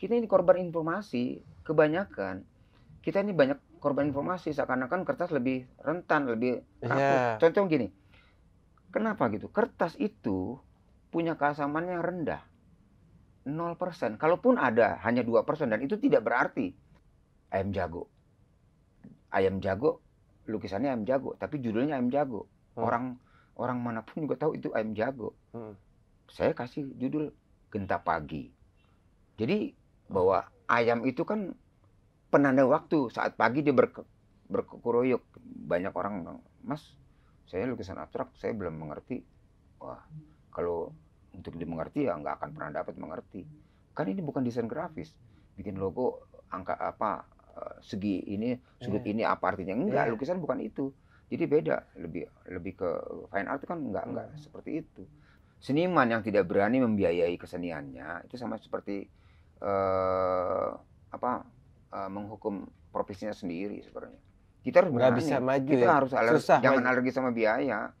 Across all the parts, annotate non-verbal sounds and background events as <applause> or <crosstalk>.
kita ini korban informasi kebanyakan kita ini banyak korban informasi seakan-akan kertas lebih rentan lebih iya. rapuh. Yeah. Contoh gini, kenapa gitu? Kertas itu punya keasaman yang rendah, 0%. Kalaupun ada hanya 2% dan itu tidak berarti ayam jago. Ayam jago, lukisannya ayam jago, tapi judulnya ayam jago. Hmm. Orang orang manapun juga tahu itu ayam jago. Hmm. Saya kasih judul genta pagi. Jadi bahwa ayam itu kan penanda waktu saat pagi dia berke, banyak orang bilang mas saya lukisan abstrak saya belum mengerti wah kalau untuk dimengerti ya nggak akan pernah dapat mengerti kan ini bukan desain grafis bikin logo angka apa eh, segi ini sudut hmm. ini apa artinya enggak yeah. Hmm. lukisan bukan itu jadi beda lebih lebih ke fine art kan enggak enggak hmm. seperti itu seniman yang tidak berani membiayai keseniannya itu sama seperti uh, apa uh, menghukum profesinya sendiri sebenarnya. Kita harus nggak bisa maju. Kita ya? harus alergi, Susah jangan maju. alergi sama biaya.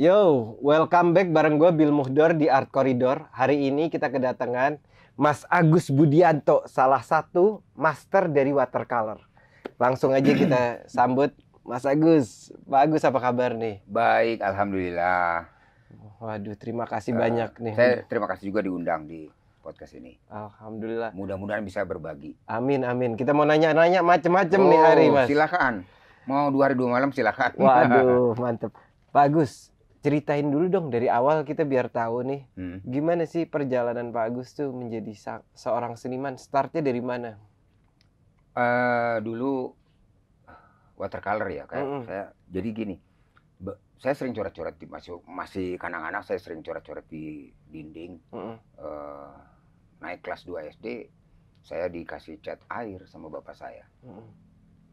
Yo, welcome back bareng gue Bill Muhdor di Art Corridor. Hari ini kita kedatangan Mas Agus Budianto, salah satu master dari watercolor. Langsung aja kita <clears throat> sambut Mas Agus. Pak Agus apa kabar nih? Baik, alhamdulillah. Waduh, terima kasih uh, banyak nih. Saya terima kasih juga diundang di podcast ini. Alhamdulillah. Mudah-mudahan bisa berbagi. Amin amin. Kita mau nanya-nanya macam-macam oh, nih hari mas. Silakan. Mau dua hari dua malam silakan. Waduh <laughs> mantep. Bagus. Ceritain dulu dong dari awal kita biar tahu nih hmm. gimana sih perjalanan Pak Agus tuh menjadi seorang seniman. Startnya dari mana? Uh, dulu watercolor ya kayak mm -mm. Jadi gini, saya sering coret-coret di masih masih kanak-kanak saya sering coret-coret di dinding mm -hmm. uh, naik kelas 2 SD saya dikasih cat air sama bapak saya mm -hmm.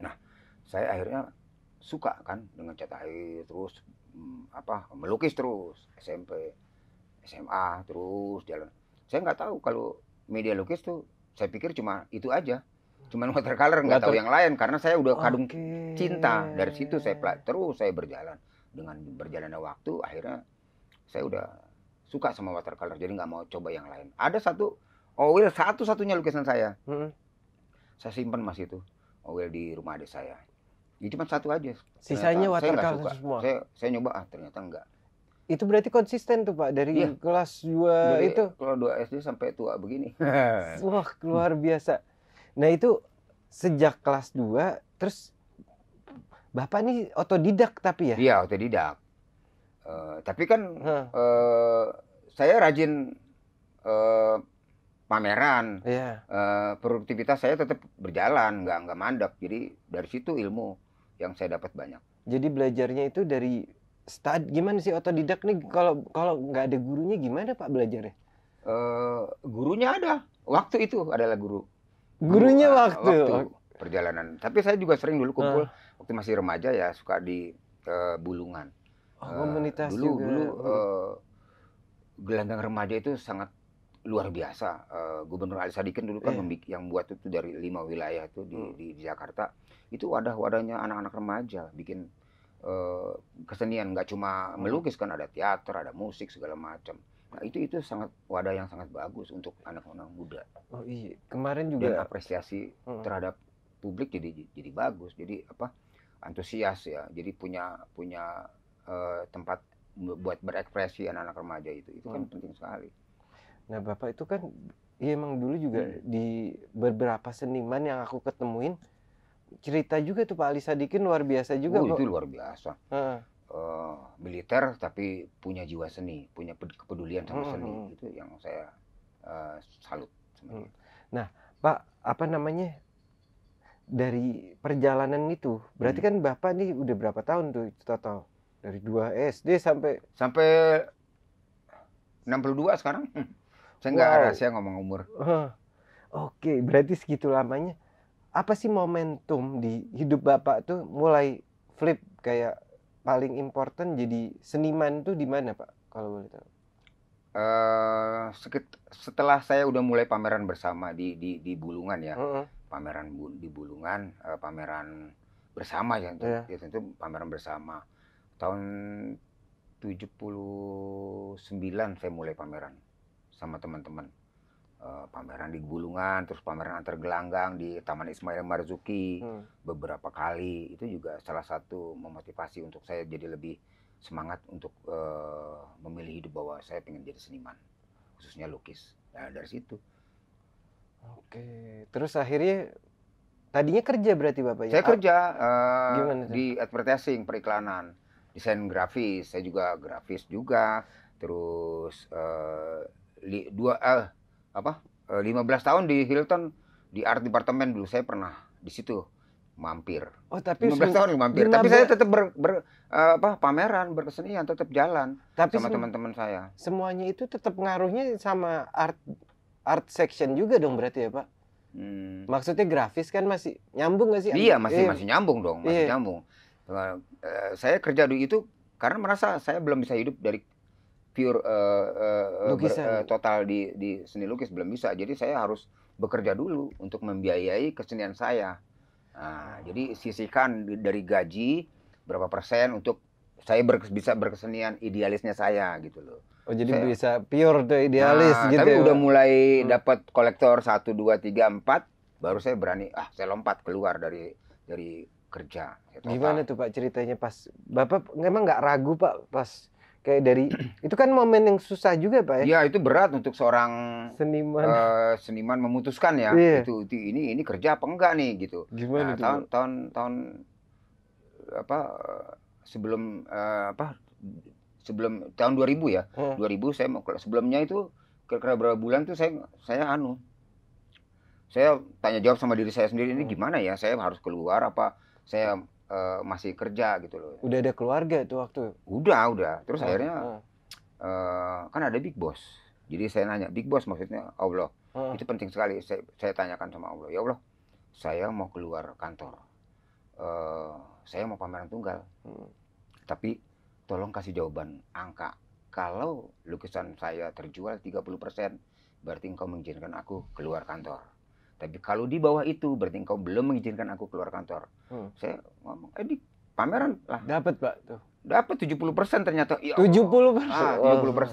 nah saya akhirnya suka kan dengan cat air terus mm, apa melukis terus SMP SMA terus jalan saya nggak tahu kalau media lukis tuh saya pikir cuma itu aja cuma watercolor nggak tahu yang lain karena saya udah kadung okay. cinta dari situ saya pelat terus saya berjalan dengan berjalannya waktu akhirnya saya udah suka sama watercolor jadi nggak mau coba yang lain ada satu oil satu-satunya lukisan saya hmm. saya simpan masih itu oil di rumah adik saya ya, cuma satu aja sisanya watercolor saya semua saya, saya nyoba ah ternyata enggak itu berarti konsisten tuh Pak dari iya. kelas dua itu. Kalau dua SD sampai tua begini. Wah, luar biasa. Nah, itu sejak kelas dua terus Bapak ini otodidak tapi ya? Iya, otodidak. Uh, tapi kan huh. uh, eh, saya rajin uh, pameran. Yeah. Iya. Uh, produktivitas saya tetap berjalan, nggak nggak mandek. Jadi dari situ ilmu yang saya dapat banyak. Jadi belajarnya itu dari stad gimana sih otodidak nih kalau kalau nggak ada gurunya gimana Pak belajarnya? Uh, gurunya ada. Waktu itu adalah guru. Gurunya ah, waktu. waktu perjalanan. Tapi saya juga sering dulu kumpul uh waktu masih remaja ya suka di uh, bulungan. Oh, eh, komunitas uh, dulu, juga. Dulu uh, gelandang remaja itu sangat luar biasa. Uh, Gubernur Ali Sadikin dulu kan yeah. Iya. yang buat itu dari lima wilayah itu di, hmm. di, di Jakarta. Itu wadah-wadahnya anak-anak remaja bikin uh, kesenian nggak cuma hmm. melukis kan ada teater, ada musik segala macam. Nah, itu itu sangat wadah yang sangat bagus untuk anak-anak muda. Oh iya, kemarin juga Dan apresiasi hmm. terhadap publik jadi jadi bagus. Jadi apa? antusias ya jadi punya punya uh, tempat buat berekspresi anak-anak remaja itu itu kan hmm. kan penting sekali nah bapak itu kan ya emang dulu juga hmm. di beberapa seniman yang aku ketemuin cerita juga tuh Pak Ali Sadikin luar biasa juga oh, itu luar biasa hmm. uh, militer tapi punya jiwa seni punya kepedulian sama hmm. seni hmm. itu yang saya uh, salut Hmm. nah Pak apa namanya dari perjalanan itu berarti hmm. kan bapak nih udah berapa tahun tuh total dari 2 SD sampai sampai 62 sekarang hmm. <laughs> saya nggak wow. rahasia ngomong umur huh. oke okay, berarti segitu lamanya apa sih momentum di hidup bapak tuh mulai flip kayak paling important jadi seniman tuh di mana pak kalau boleh tahu Uh, setelah saya udah mulai pameran bersama di di, di Bulungan ya, uh -uh pameran bu, di Bulungan, uh, pameran bersama ya tentu, yeah. ya tentu pameran bersama. Tahun 79 saya mulai pameran sama teman-teman. Uh, pameran di Bulungan, terus pameran antar gelanggang di Taman Ismail Marzuki hmm. beberapa kali. Itu juga salah satu memotivasi untuk saya jadi lebih semangat untuk uh, memilih hidup bahwa saya ingin jadi seniman, khususnya lukis. Nah, dari situ Oke, terus akhirnya tadinya kerja berarti bapak ya? Saya kerja uh, Gimana, di advertising periklanan, desain grafis, saya juga grafis juga, terus uh, li, dua uh, apa? Uh, 15 tahun di Hilton di art department dulu saya pernah di situ mampir. Oh, tapi 15 tahun mampir. Tapi saya tetap ber, ber uh, apa pameran, berkesenian tetap jalan tapi sama teman-teman saya. Semuanya itu tetap ngaruhnya sama art art section juga dong berarti ya Pak? Hmm. Maksudnya grafis kan masih nyambung nggak sih? Iya masih eh. masih nyambung dong, masih iya. nyambung. Uh, saya kerja dulu itu karena merasa saya belum bisa hidup dari pure uh, uh, Lukisan. ber, uh, total di di seni lukis belum bisa. Jadi saya harus bekerja dulu untuk membiayai kesenian saya. Nah, jadi sisihkan dari gaji berapa persen untuk saya ber, bisa berkesenian idealisnya saya gitu loh. Oh jadi kayak, bisa pure tuh idealis nah, gitu. Tapi ya. udah mulai hmm. dapat kolektor satu dua tiga empat, baru saya berani ah saya lompat keluar dari dari kerja. Ya, Gimana tuh pak ceritanya pas bapak memang nggak ragu pak pas kayak dari <clears throat> itu kan momen yang susah juga pak ya? Iya itu berat untuk seorang seniman uh, seniman memutuskan ya yeah. itu, itu ini ini kerja apa enggak nih gitu. Gimana nah, itu? Tahun tahun tahun apa eh, sebelum uh, apa sebelum tahun 2000 ya. Hmm. 2000 saya mau sebelumnya itu kira-kira berapa bulan tuh saya saya anu saya tanya jawab sama diri saya sendiri ini hmm. gimana ya saya harus keluar apa saya uh, masih kerja gitu loh udah ada keluarga itu waktu udah udah terus hmm. akhirnya hmm. Uh, kan ada big boss jadi saya nanya big boss maksudnya allah hmm. itu penting sekali saya, saya tanyakan sama allah ya allah saya mau keluar kantor uh, saya mau pameran tunggal hmm. tapi tolong kasih jawaban angka. Kalau lukisan saya terjual 30%, berarti engkau mengizinkan aku keluar kantor. Tapi kalau di bawah itu, berarti engkau belum mengizinkan aku keluar kantor. Hmm. Saya ngomong, eh di pameran lah. Dapat pak tuh. Dapat 70% ternyata. Ya, 70%? Ah, 70%. Oh.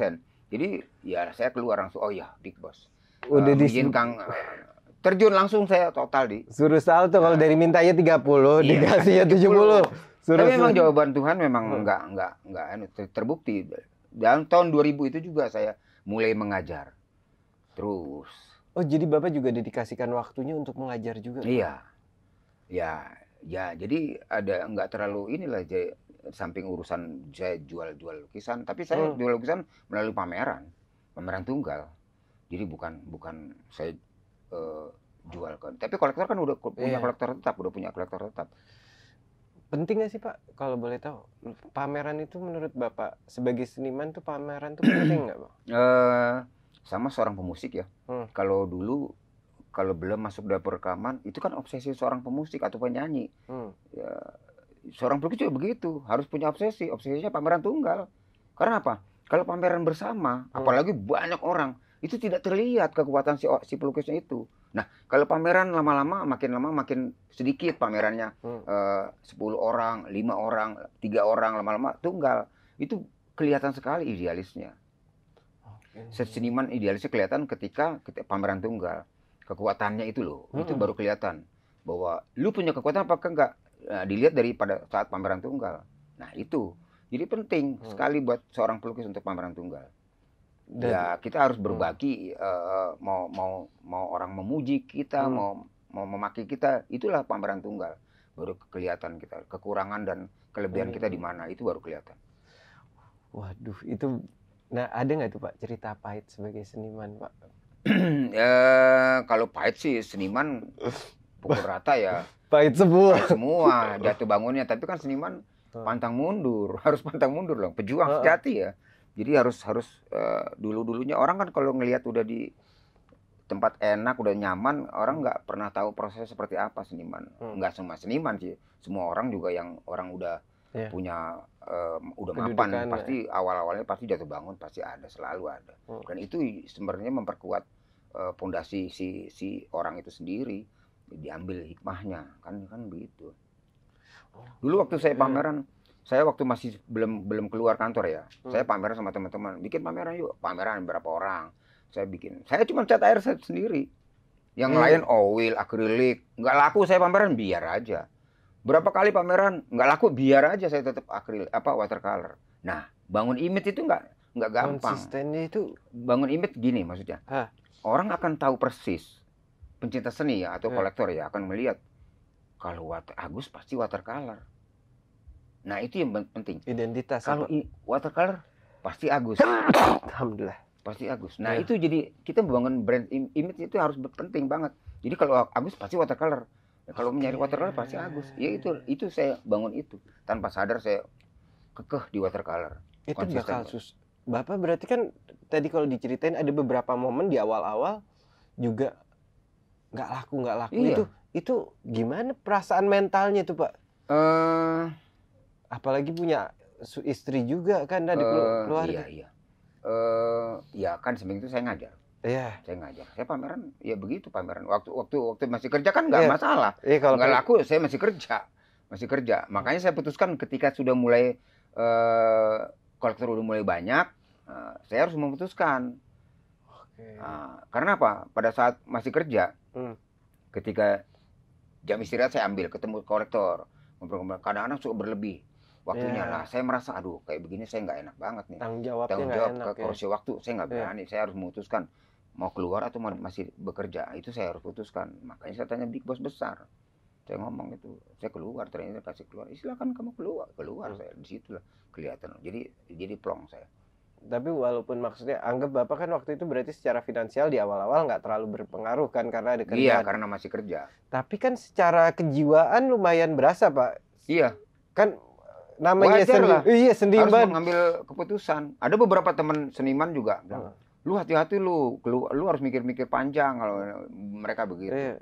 Jadi ya saya keluar langsung, oh iya, Big Boss. Udah uh, mengizinkan, eh, terjun langsung saya total di. Suruh salto kalau nah. dari mintanya 30, iya, dikasihnya 70. <laughs> 70 suruh, tapi memang jawaban Tuhan memang hmm. enggak enggak nggak anu, terbukti dalam tahun 2000 itu juga saya mulai mengajar terus oh jadi bapak juga dedikasikan waktunya untuk mengajar juga iya ya ya jadi ada enggak terlalu inilah jadi samping urusan saya jual-jual lukisan tapi saya hmm. jual lukisan melalui pameran pameran tunggal jadi bukan bukan saya uh, eh, jual kan tapi kolektor kan udah punya yeah. kolektor tetap udah punya kolektor tetap penting gak sih pak kalau boleh tahu pameran itu menurut bapak sebagai seniman tuh pameran tuh penting <clears throat> nggak pak? Uh, sama seorang pemusik ya. Hmm. Kalau dulu kalau belum masuk dapur rekaman itu kan obsesi seorang pemusik atau penyanyi. Hmm. Ya, seorang pelukis juga begitu harus punya obsesi obsesinya pameran tunggal. Karena apa? Kalau pameran bersama hmm. apalagi banyak orang itu tidak terlihat kekuatan si, si pelukisnya itu. Nah, kalau pameran lama-lama makin lama makin sedikit pamerannya. Hmm. Eh, sepuluh 10 orang, lima orang, tiga orang lama-lama tunggal. Itu kelihatan sekali idealisnya. Okay. Seniman idealisnya kelihatan ketika, ketika pameran tunggal. Kekuatannya itu loh, hmm. itu baru kelihatan bahwa lu punya kekuatan apakah enggak nah, dilihat dari pada saat pameran tunggal. Nah, itu. Jadi penting hmm. sekali buat seorang pelukis untuk pameran tunggal. Dan, ya kita harus berbagi hmm. uh, mau mau mau orang memuji kita hmm. mau mau memaki kita itulah pameran tunggal baru kelihatan kita kekurangan dan kelebihan hmm. kita di mana itu baru kelihatan. Waduh itu nah ada nggak tuh pak cerita pahit sebagai seniman pak? ya <clears throat> kalau pahit sih seniman <laughs> pukul rata ya pahit semua pahit semua <laughs> jatuh bangunnya tapi kan seniman hmm. pantang mundur <laughs> harus pantang mundur loh pejuang sejati ya jadi harus harus uh, eh, dulu dulunya orang kan kalau ngelihat udah di tempat enak udah nyaman orang nggak pernah tahu prosesnya seperti apa seniman hmm. nggak semua seniman sih semua orang juga yang orang udah yeah. punya uh, udah mapan mapan ya. pasti awal awalnya pasti jatuh bangun pasti ada selalu ada hmm. dan itu sebenarnya memperkuat eh, pondasi uh, si si orang itu sendiri diambil hikmahnya kan kan begitu oh, dulu waktu saya iya. pameran hmm saya waktu masih belum belum keluar kantor ya, hmm. saya pameran sama teman-teman, bikin pameran yuk, pameran berapa orang, saya bikin, saya cuma cat air saya sendiri, yang hmm. lain oil, akrilik, nggak laku saya pameran biar aja, berapa kali pameran nggak laku biar aja saya tetap akril apa watercolor, nah bangun image itu nggak nggak gampang, konsistennya itu bangun image gini maksudnya, Hah? orang akan tahu persis pencinta seni ya atau iya. kolektor ya akan melihat kalau Agus pasti watercolor Nah itu yang penting. Identitas. Kalau watercolor pasti Agus. <coughs> Alhamdulillah. Pasti Agus. Nah ya. itu jadi kita membangun brand image itu harus penting banget. Jadi kalau Agus pasti watercolor. Ya, kalau okay. mencari watercolor pasti Agus. Ya itu itu saya bangun itu tanpa sadar saya kekeh di watercolor. Itu bakal sus. Bapak berarti kan tadi kalau diceritain ada beberapa momen di awal-awal juga nggak laku nggak laku iya. itu itu gimana perasaan mentalnya tuh pak? Eh uh apalagi punya istri juga kan dari uh, eh, keluarga. Iya, iya. Uh, ya kan seminggu itu saya ngajar. Iya. Yeah. Saya ngajar. Saya pameran ya begitu pameran. Waktu waktu waktu masih kerja kan nggak yeah. masalah. yeah, kalau nggak laku saya masih kerja. Masih kerja. Makanya saya putuskan ketika sudah mulai uh, kolektor udah mulai banyak, uh, saya harus memutuskan. Okay. Uh, karena apa? Pada saat masih kerja, hmm. ketika jam istirahat saya ambil ketemu kolektor, ngobrol-ngobrol. Kadang-kadang suka berlebih waktunya. Yeah. Iya. lah. saya merasa aduh kayak begini saya nggak enak banget nih. Tanggung jawab Tanggung jawab enak, ke ya. waktu saya nggak iya. berani. Yeah. Saya harus memutuskan mau keluar atau mau masih bekerja. Itu saya harus putuskan. Makanya saya tanya big boss besar. Saya ngomong itu, saya keluar ternyata kasih keluar. Eh, silakan kamu keluar, keluar hmm. saya di situ lah kelihatan. Jadi jadi plong saya tapi walaupun maksudnya anggap bapak kan waktu itu berarti secara finansial di awal-awal nggak terlalu berpengaruh kan karena ada kerja. Iya karena masih kerja. Tapi kan secara kejiwaan lumayan berasa pak. Iya. Kan namanya Wajar lah. iya sendiri harus mengambil keputusan. Ada beberapa teman seniman juga bilang, hmm. lu hati-hati lu, lu, lu harus mikir-mikir panjang kalau mereka begitu. Iya.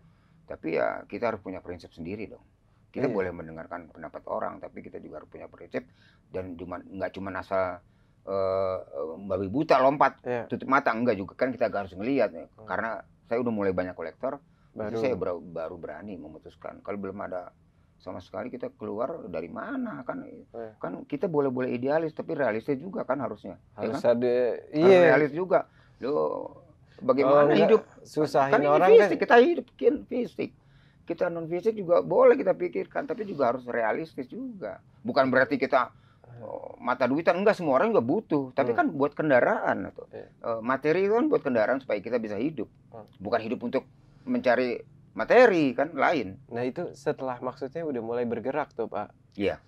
Tapi ya kita harus punya prinsip sendiri dong. Kita iya. boleh mendengarkan pendapat orang, tapi kita juga harus punya prinsip dan cuma nggak cuma asal uh, babi buta lompat iya. tutup mata enggak juga kan kita harus ngelihat ya. Hmm. karena saya udah mulai banyak kolektor, baru saya baru berani memutuskan. Kalau belum ada sama sekali kita keluar dari mana kan iya. kan kita boleh-boleh idealis tapi realistis juga kan harusnya ya harus ya kan? ada iya harus realis juga lo bagaimana oh, hidup susah kan orang kan- fisik, kan kita hidup kan fisik kita non fisik juga boleh kita pikirkan tapi juga harus realistis juga bukan berarti kita oh, mata duitan enggak semua orang juga butuh tapi hmm. kan buat kendaraan atau yeah. Iya. materi itu kan buat kendaraan supaya kita bisa hidup hmm. bukan hidup untuk mencari materi kan lain. Nah itu setelah maksudnya udah mulai bergerak tuh Pak. Iya.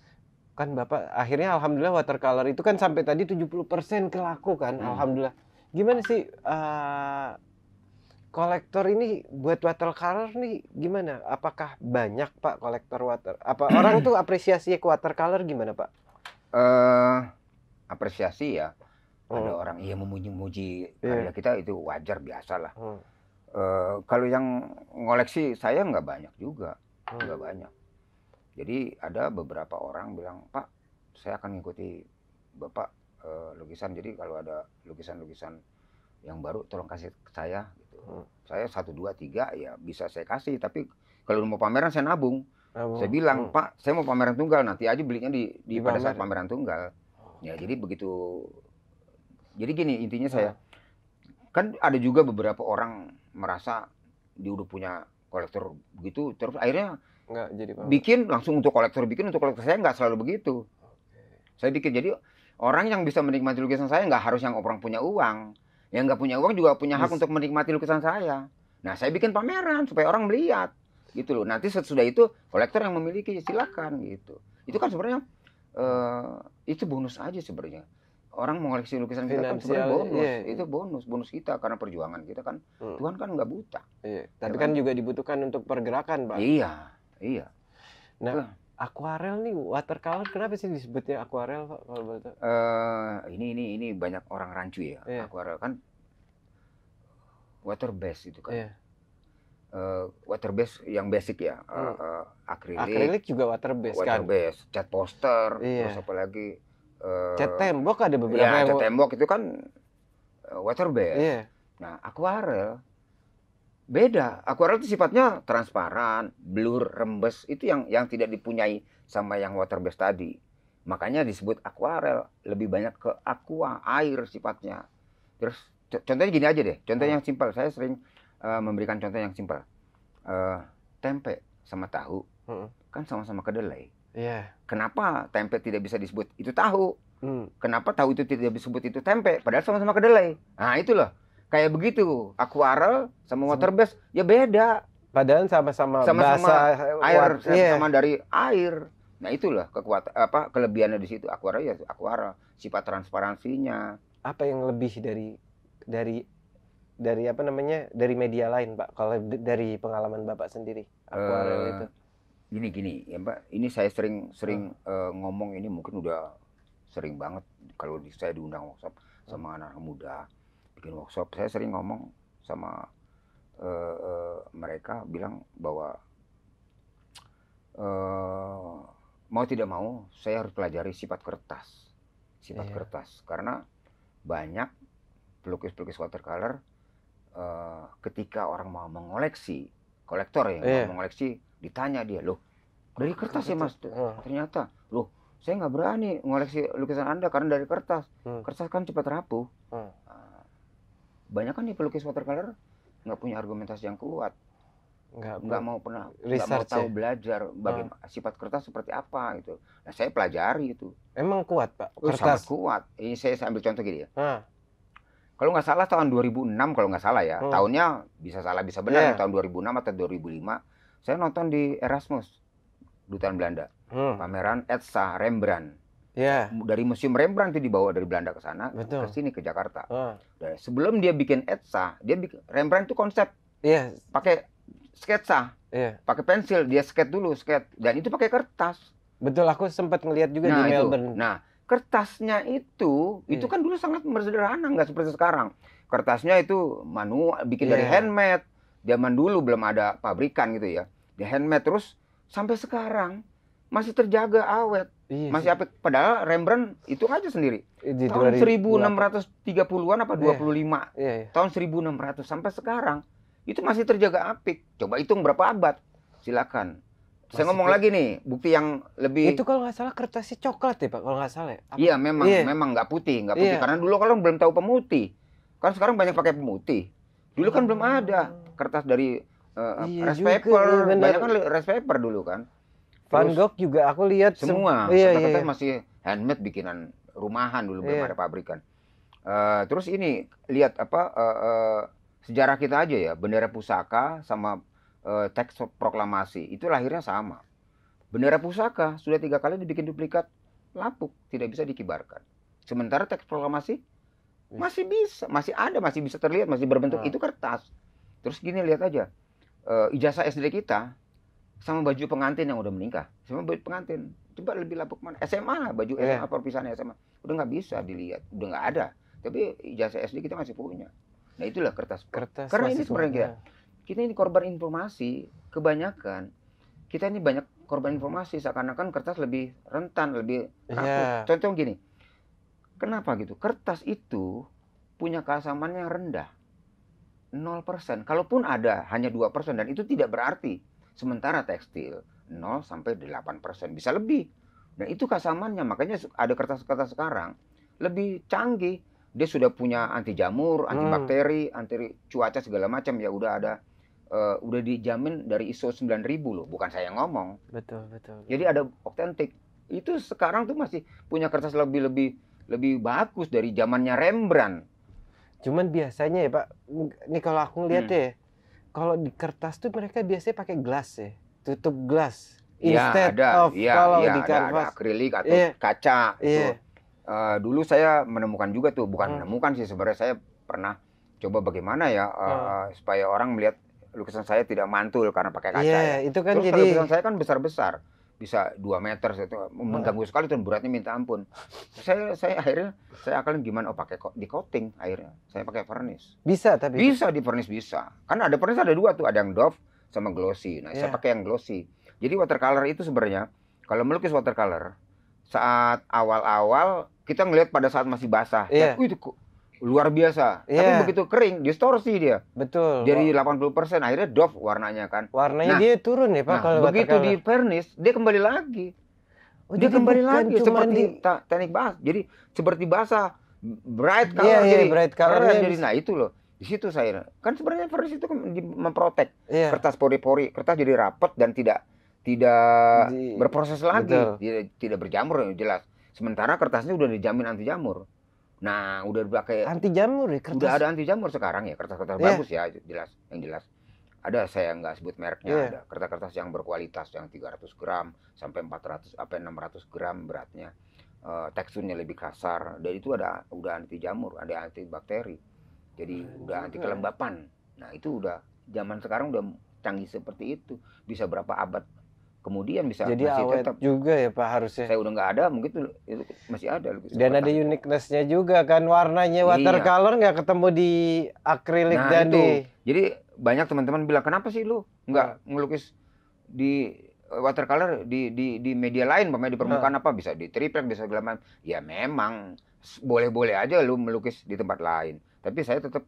Kan Bapak akhirnya Alhamdulillah watercolor itu kan sampai tadi 70% kelaku kan hmm. Alhamdulillah. Gimana sih uh, kolektor ini buat watercolor nih gimana? Apakah banyak Pak kolektor water? Apa <clears throat> orang tuh apresiasi ke watercolor gimana Pak? Uh, apresiasi ya. Oh. Ada orang iya memuji-muji iya. karya yeah. kita itu wajar biasa lah. Hmm Eh, kalau yang ngoleksi saya nggak banyak juga, hmm. nggak banyak. Jadi ada beberapa orang bilang, Pak, saya akan mengikuti bapak e, lukisan. Jadi kalau ada lukisan-lukisan yang baru, tolong kasih ke saya. Gitu. Hmm. Saya satu dua tiga ya bisa saya kasih, tapi kalau mau pameran saya nabung. nabung. Saya bilang, hmm. Pak, saya mau pameran tunggal, nanti aja belinya di, di, pada saat pameran tunggal. Oh, ya jadi begitu. Jadi gini intinya saya hmm kan ada juga beberapa orang merasa dia udah punya kolektor begitu terus akhirnya nggak jadi bikin langsung untuk kolektor bikin untuk kolektor saya nggak selalu begitu saya bikin jadi orang yang bisa menikmati lukisan saya nggak harus yang orang punya uang yang nggak punya uang juga punya hak yes. untuk menikmati lukisan saya nah saya bikin pameran supaya orang melihat gitu loh nanti sesudah itu kolektor yang memiliki silakan gitu itu kan sebenarnya uh, itu bonus aja sebenarnya orang mengoleksi lukisan kita kan sebenarnya bonus iya, itu bonus bonus kita karena perjuangan kita kan hmm. Tuhan kan nggak buta iya. Ya tapi ya kan? kan juga dibutuhkan untuk pergerakan pak iya iya nah akuarel nih watercolor kenapa sih disebutnya akuarel pak kalau betul uh, eh, ini ini ini banyak orang rancu ya yeah. akuarel kan water base itu kan yeah. Iya. uh, water base yang basic ya uh, uh, akrilik akrilik juga water base water kan? base cat poster yeah. terus apa lagi uh, cat tembok ada beberapa ya, yang cat tembok itu kan uh, waterbed. Yeah. Nah, akuarel beda. Akuarel itu sifatnya transparan, blur, rembes itu yang yang tidak dipunyai sama yang water waterbed tadi. Makanya disebut akuarel lebih banyak ke aqua, air sifatnya. Terus contohnya gini aja deh. Contoh yang simpel. Saya sering uh, memberikan contoh yang simpel. Uh, tempe sama tahu hmm. kan sama-sama kedelai. Yeah. Kenapa tempe tidak bisa disebut itu tahu? Hmm. Kenapa tahu itu tidak disebut itu tempe? Padahal sama-sama kedelai. Nah itu loh. Kayak begitu. Aquarel sama hmm. waterbase ya beda. Padahal sama-sama bahasa air, sama-sama yeah. Sama dari air. Nah itulah kekuatan apa kelebihannya di situ aquarel ya aquarel sifat transparansinya. Apa yang lebih dari dari dari apa namanya dari media lain pak kalau dari pengalaman bapak sendiri aquarel uh, eh, itu gini gini ya mbak ini saya sering sering hmm. uh, ngomong ini mungkin udah sering banget kalau saya diundang workshop sama ah. anak, anak muda bikin workshop saya sering ngomong sama uh, uh, mereka bilang bahwa uh, mau tidak mau saya harus pelajari sifat kertas sifat yeah. kertas karena banyak pelukis-pelukis watercolor uh, ketika orang mau mengoleksi kolektor ya yeah. Iya. mau mengoleksi ditanya dia loh dari kertas ya mas ternyata loh saya nggak berani ngoleksi lukisan anda karena dari kertas kertas kan cepat rapuh hmm. banyak kan nih pelukis watercolor nggak punya argumentasi yang kuat nggak, nggak mau pernah nggak mau tahu ya? belajar bagaimana sifat kertas seperti apa gitu nah saya pelajari itu emang kuat pak oh, kertas Sangat kuat ini saya ambil contoh gini ya hmm. kalau nggak salah tahun 2006 kalau nggak salah ya hmm. tahunnya bisa salah bisa benar yeah. tahun 2006 atau 2005 saya nonton di Erasmus, Dutaan Belanda. Hmm. Pameran Edsa Rembrandt. Yeah. Dari Museum Rembrandt itu dibawa dari Belanda ke sana, ke sini ke Jakarta. Hmm. sebelum dia bikin Edsa, dia bikin Rembrandt itu konsep. Yeah. Pakai sketsa. Yeah. Pakai pensil, dia sket dulu, sket. Dan itu pakai kertas. Betul, aku sempat ngelihat juga nah, di Melbourne. Nah, kertasnya itu, yeah. itu kan dulu sangat sederhana, nggak seperti sekarang. Kertasnya itu manual, bikin yeah. dari iya. handmade. Zaman dulu belum ada pabrikan gitu ya. Dia handmade terus sampai sekarang masih terjaga awet. Iya, masih apik padahal Rembrandt itu aja sendiri. Di tahun 1630-an apa 25. Iya. iya, iya. Tahun 1600 sampai sekarang itu masih terjaga apik. Coba hitung berapa abad. Silakan. Masih Saya ngomong lagi nih, bukti yang lebih Itu kalau nggak salah kertasnya coklat ya, Pak, kalau nggak salah ya. Iya, memang iya. memang nggak putih, nggak putih iya. karena dulu kalau belum tahu pemutih. Kan sekarang banyak pakai pemutih. Dulu kan hmm. belum ada kertas dari uh, iya rice iya, paper iya banyak kan rice paper dulu kan Van Gogh juga aku lihat semua sem iya, iya, iya. masih handmade bikinan rumahan dulu belum iya. ada pabrikan Uh, eh, terus ini lihat apa uh, uh, sejarah kita aja ya bendera pusaka sama uh, teks proklamasi itu lahirnya sama bendera pusaka sudah tiga kali dibikin duplikat lapuk tidak bisa dikibarkan sementara teks proklamasi masih bisa masih ada masih bisa terlihat masih berbentuk nah. itu kertas terus gini lihat aja uh, ijazah SD kita sama baju pengantin yang udah menikah sama baju pengantin coba lebih lapuk mana SMA lah baju SMA yeah. perpisahan SMA udah nggak bisa dilihat udah nggak ada tapi ijazah SD kita masih punya nah itulah kertas kertas karena ini sebenarnya kita kita ini korban informasi kebanyakan kita ini banyak korban informasi seakan-akan kertas lebih rentan lebih yeah. Iya. contoh gini kenapa gitu kertas itu punya keasamannya rendah 0%. Kalaupun ada hanya 2% dan itu tidak berarti. Sementara tekstil 0 sampai 8%, bisa lebih. Dan nah, itu kasamannya, makanya ada kertas-kertas sekarang lebih canggih. Dia sudah punya anti jamur, anti hmm. bakteri, hmm. anti cuaca segala macam ya udah ada uh, udah dijamin dari ISO 9000 loh, bukan saya yang ngomong. Betul, betul. betul. Jadi ada otentik. Itu sekarang tuh masih punya kertas lebih-lebih lebih bagus dari zamannya Rembrandt. Cuman biasanya ya Pak, ini kalau aku ngeliat hmm. ya, kalau di kertas tuh mereka biasanya pakai gelas ya, tutup gelas. Iya, Instead ya, ada. of ya, kalau ya, di kanvas. Ada, ada akrilik atau yeah. kaca. Gitu. Yeah. Iya. Uh, dulu saya menemukan juga tuh, bukan hmm. menemukan sih sebenarnya saya pernah coba bagaimana ya uh, hmm. Eh, supaya orang melihat lukisan saya tidak mantul karena pakai kaca. Iya, yeah, ya. itu kan Terus jadi lukisan saya kan besar-besar bisa dua meter itu mengganggu sekali dan beratnya minta ampun saya saya akhirnya saya akalin gimana oh pakai di coating akhirnya saya pakai vernis bisa tapi bisa di vernis bisa Karena ada vernis ada dua tuh ada yang doff sama glossy nah yeah. saya iya. pakai yang glossy jadi watercolor itu sebenarnya kalau melukis watercolor saat awal-awal kita ngelihat pada saat masih basah yeah. itu luar biasa. Yeah. Tapi iya. begitu kering distorsi dia. Betul. Jadi 80% akhirnya doff warnanya kan. Warnanya nah, dia turun ya Pak nah, kalau begitu di furnace dia kembali lagi. Oh, dia kembali lagi seperti di... teknik bahas. Jadi seperti basah bright iya, color yeah, yeah, jadi bright color jadi nah itu loh. Di situ saya kan sebenarnya furnace itu kan memprotek yeah. kertas pori-pori, kertas jadi rapat dan tidak tidak di... berproses lagi, tidak, tidak berjamur jelas. Sementara kertasnya udah dijamin anti jamur. Nah, udah pakai anti jamur ya kertas. Udah ada anti jamur sekarang ya, kertas-kertas yeah. bagus ya, jelas, yang jelas. Ada saya nggak sebut mereknya, yeah. ada kertas-kertas yang berkualitas yang 300 gram sampai 400 apa 600 gram beratnya. Uh, teksturnya lebih kasar dan itu ada udah anti jamur, ada anti bakteri. Jadi hmm. udah anti hmm. kelembapan. Nah, itu udah zaman sekarang udah canggih seperti itu. Bisa berapa abad kemudian bisa jadi masih awet tetap juga ya pak harusnya saya udah nggak ada mungkin itu, itu masih ada dan ada uniquenessnya juga kan warnanya iya. watercolor iya. nggak ketemu di akrilik nah, dan itu. di jadi banyak teman-teman bilang kenapa sih lu nggak nah. ngelukis di eh, watercolor di di di media lain pemain ya, di permukaan nah. apa bisa di triplek bisa segala macam ya memang boleh-boleh aja lu melukis di tempat lain tapi saya tetap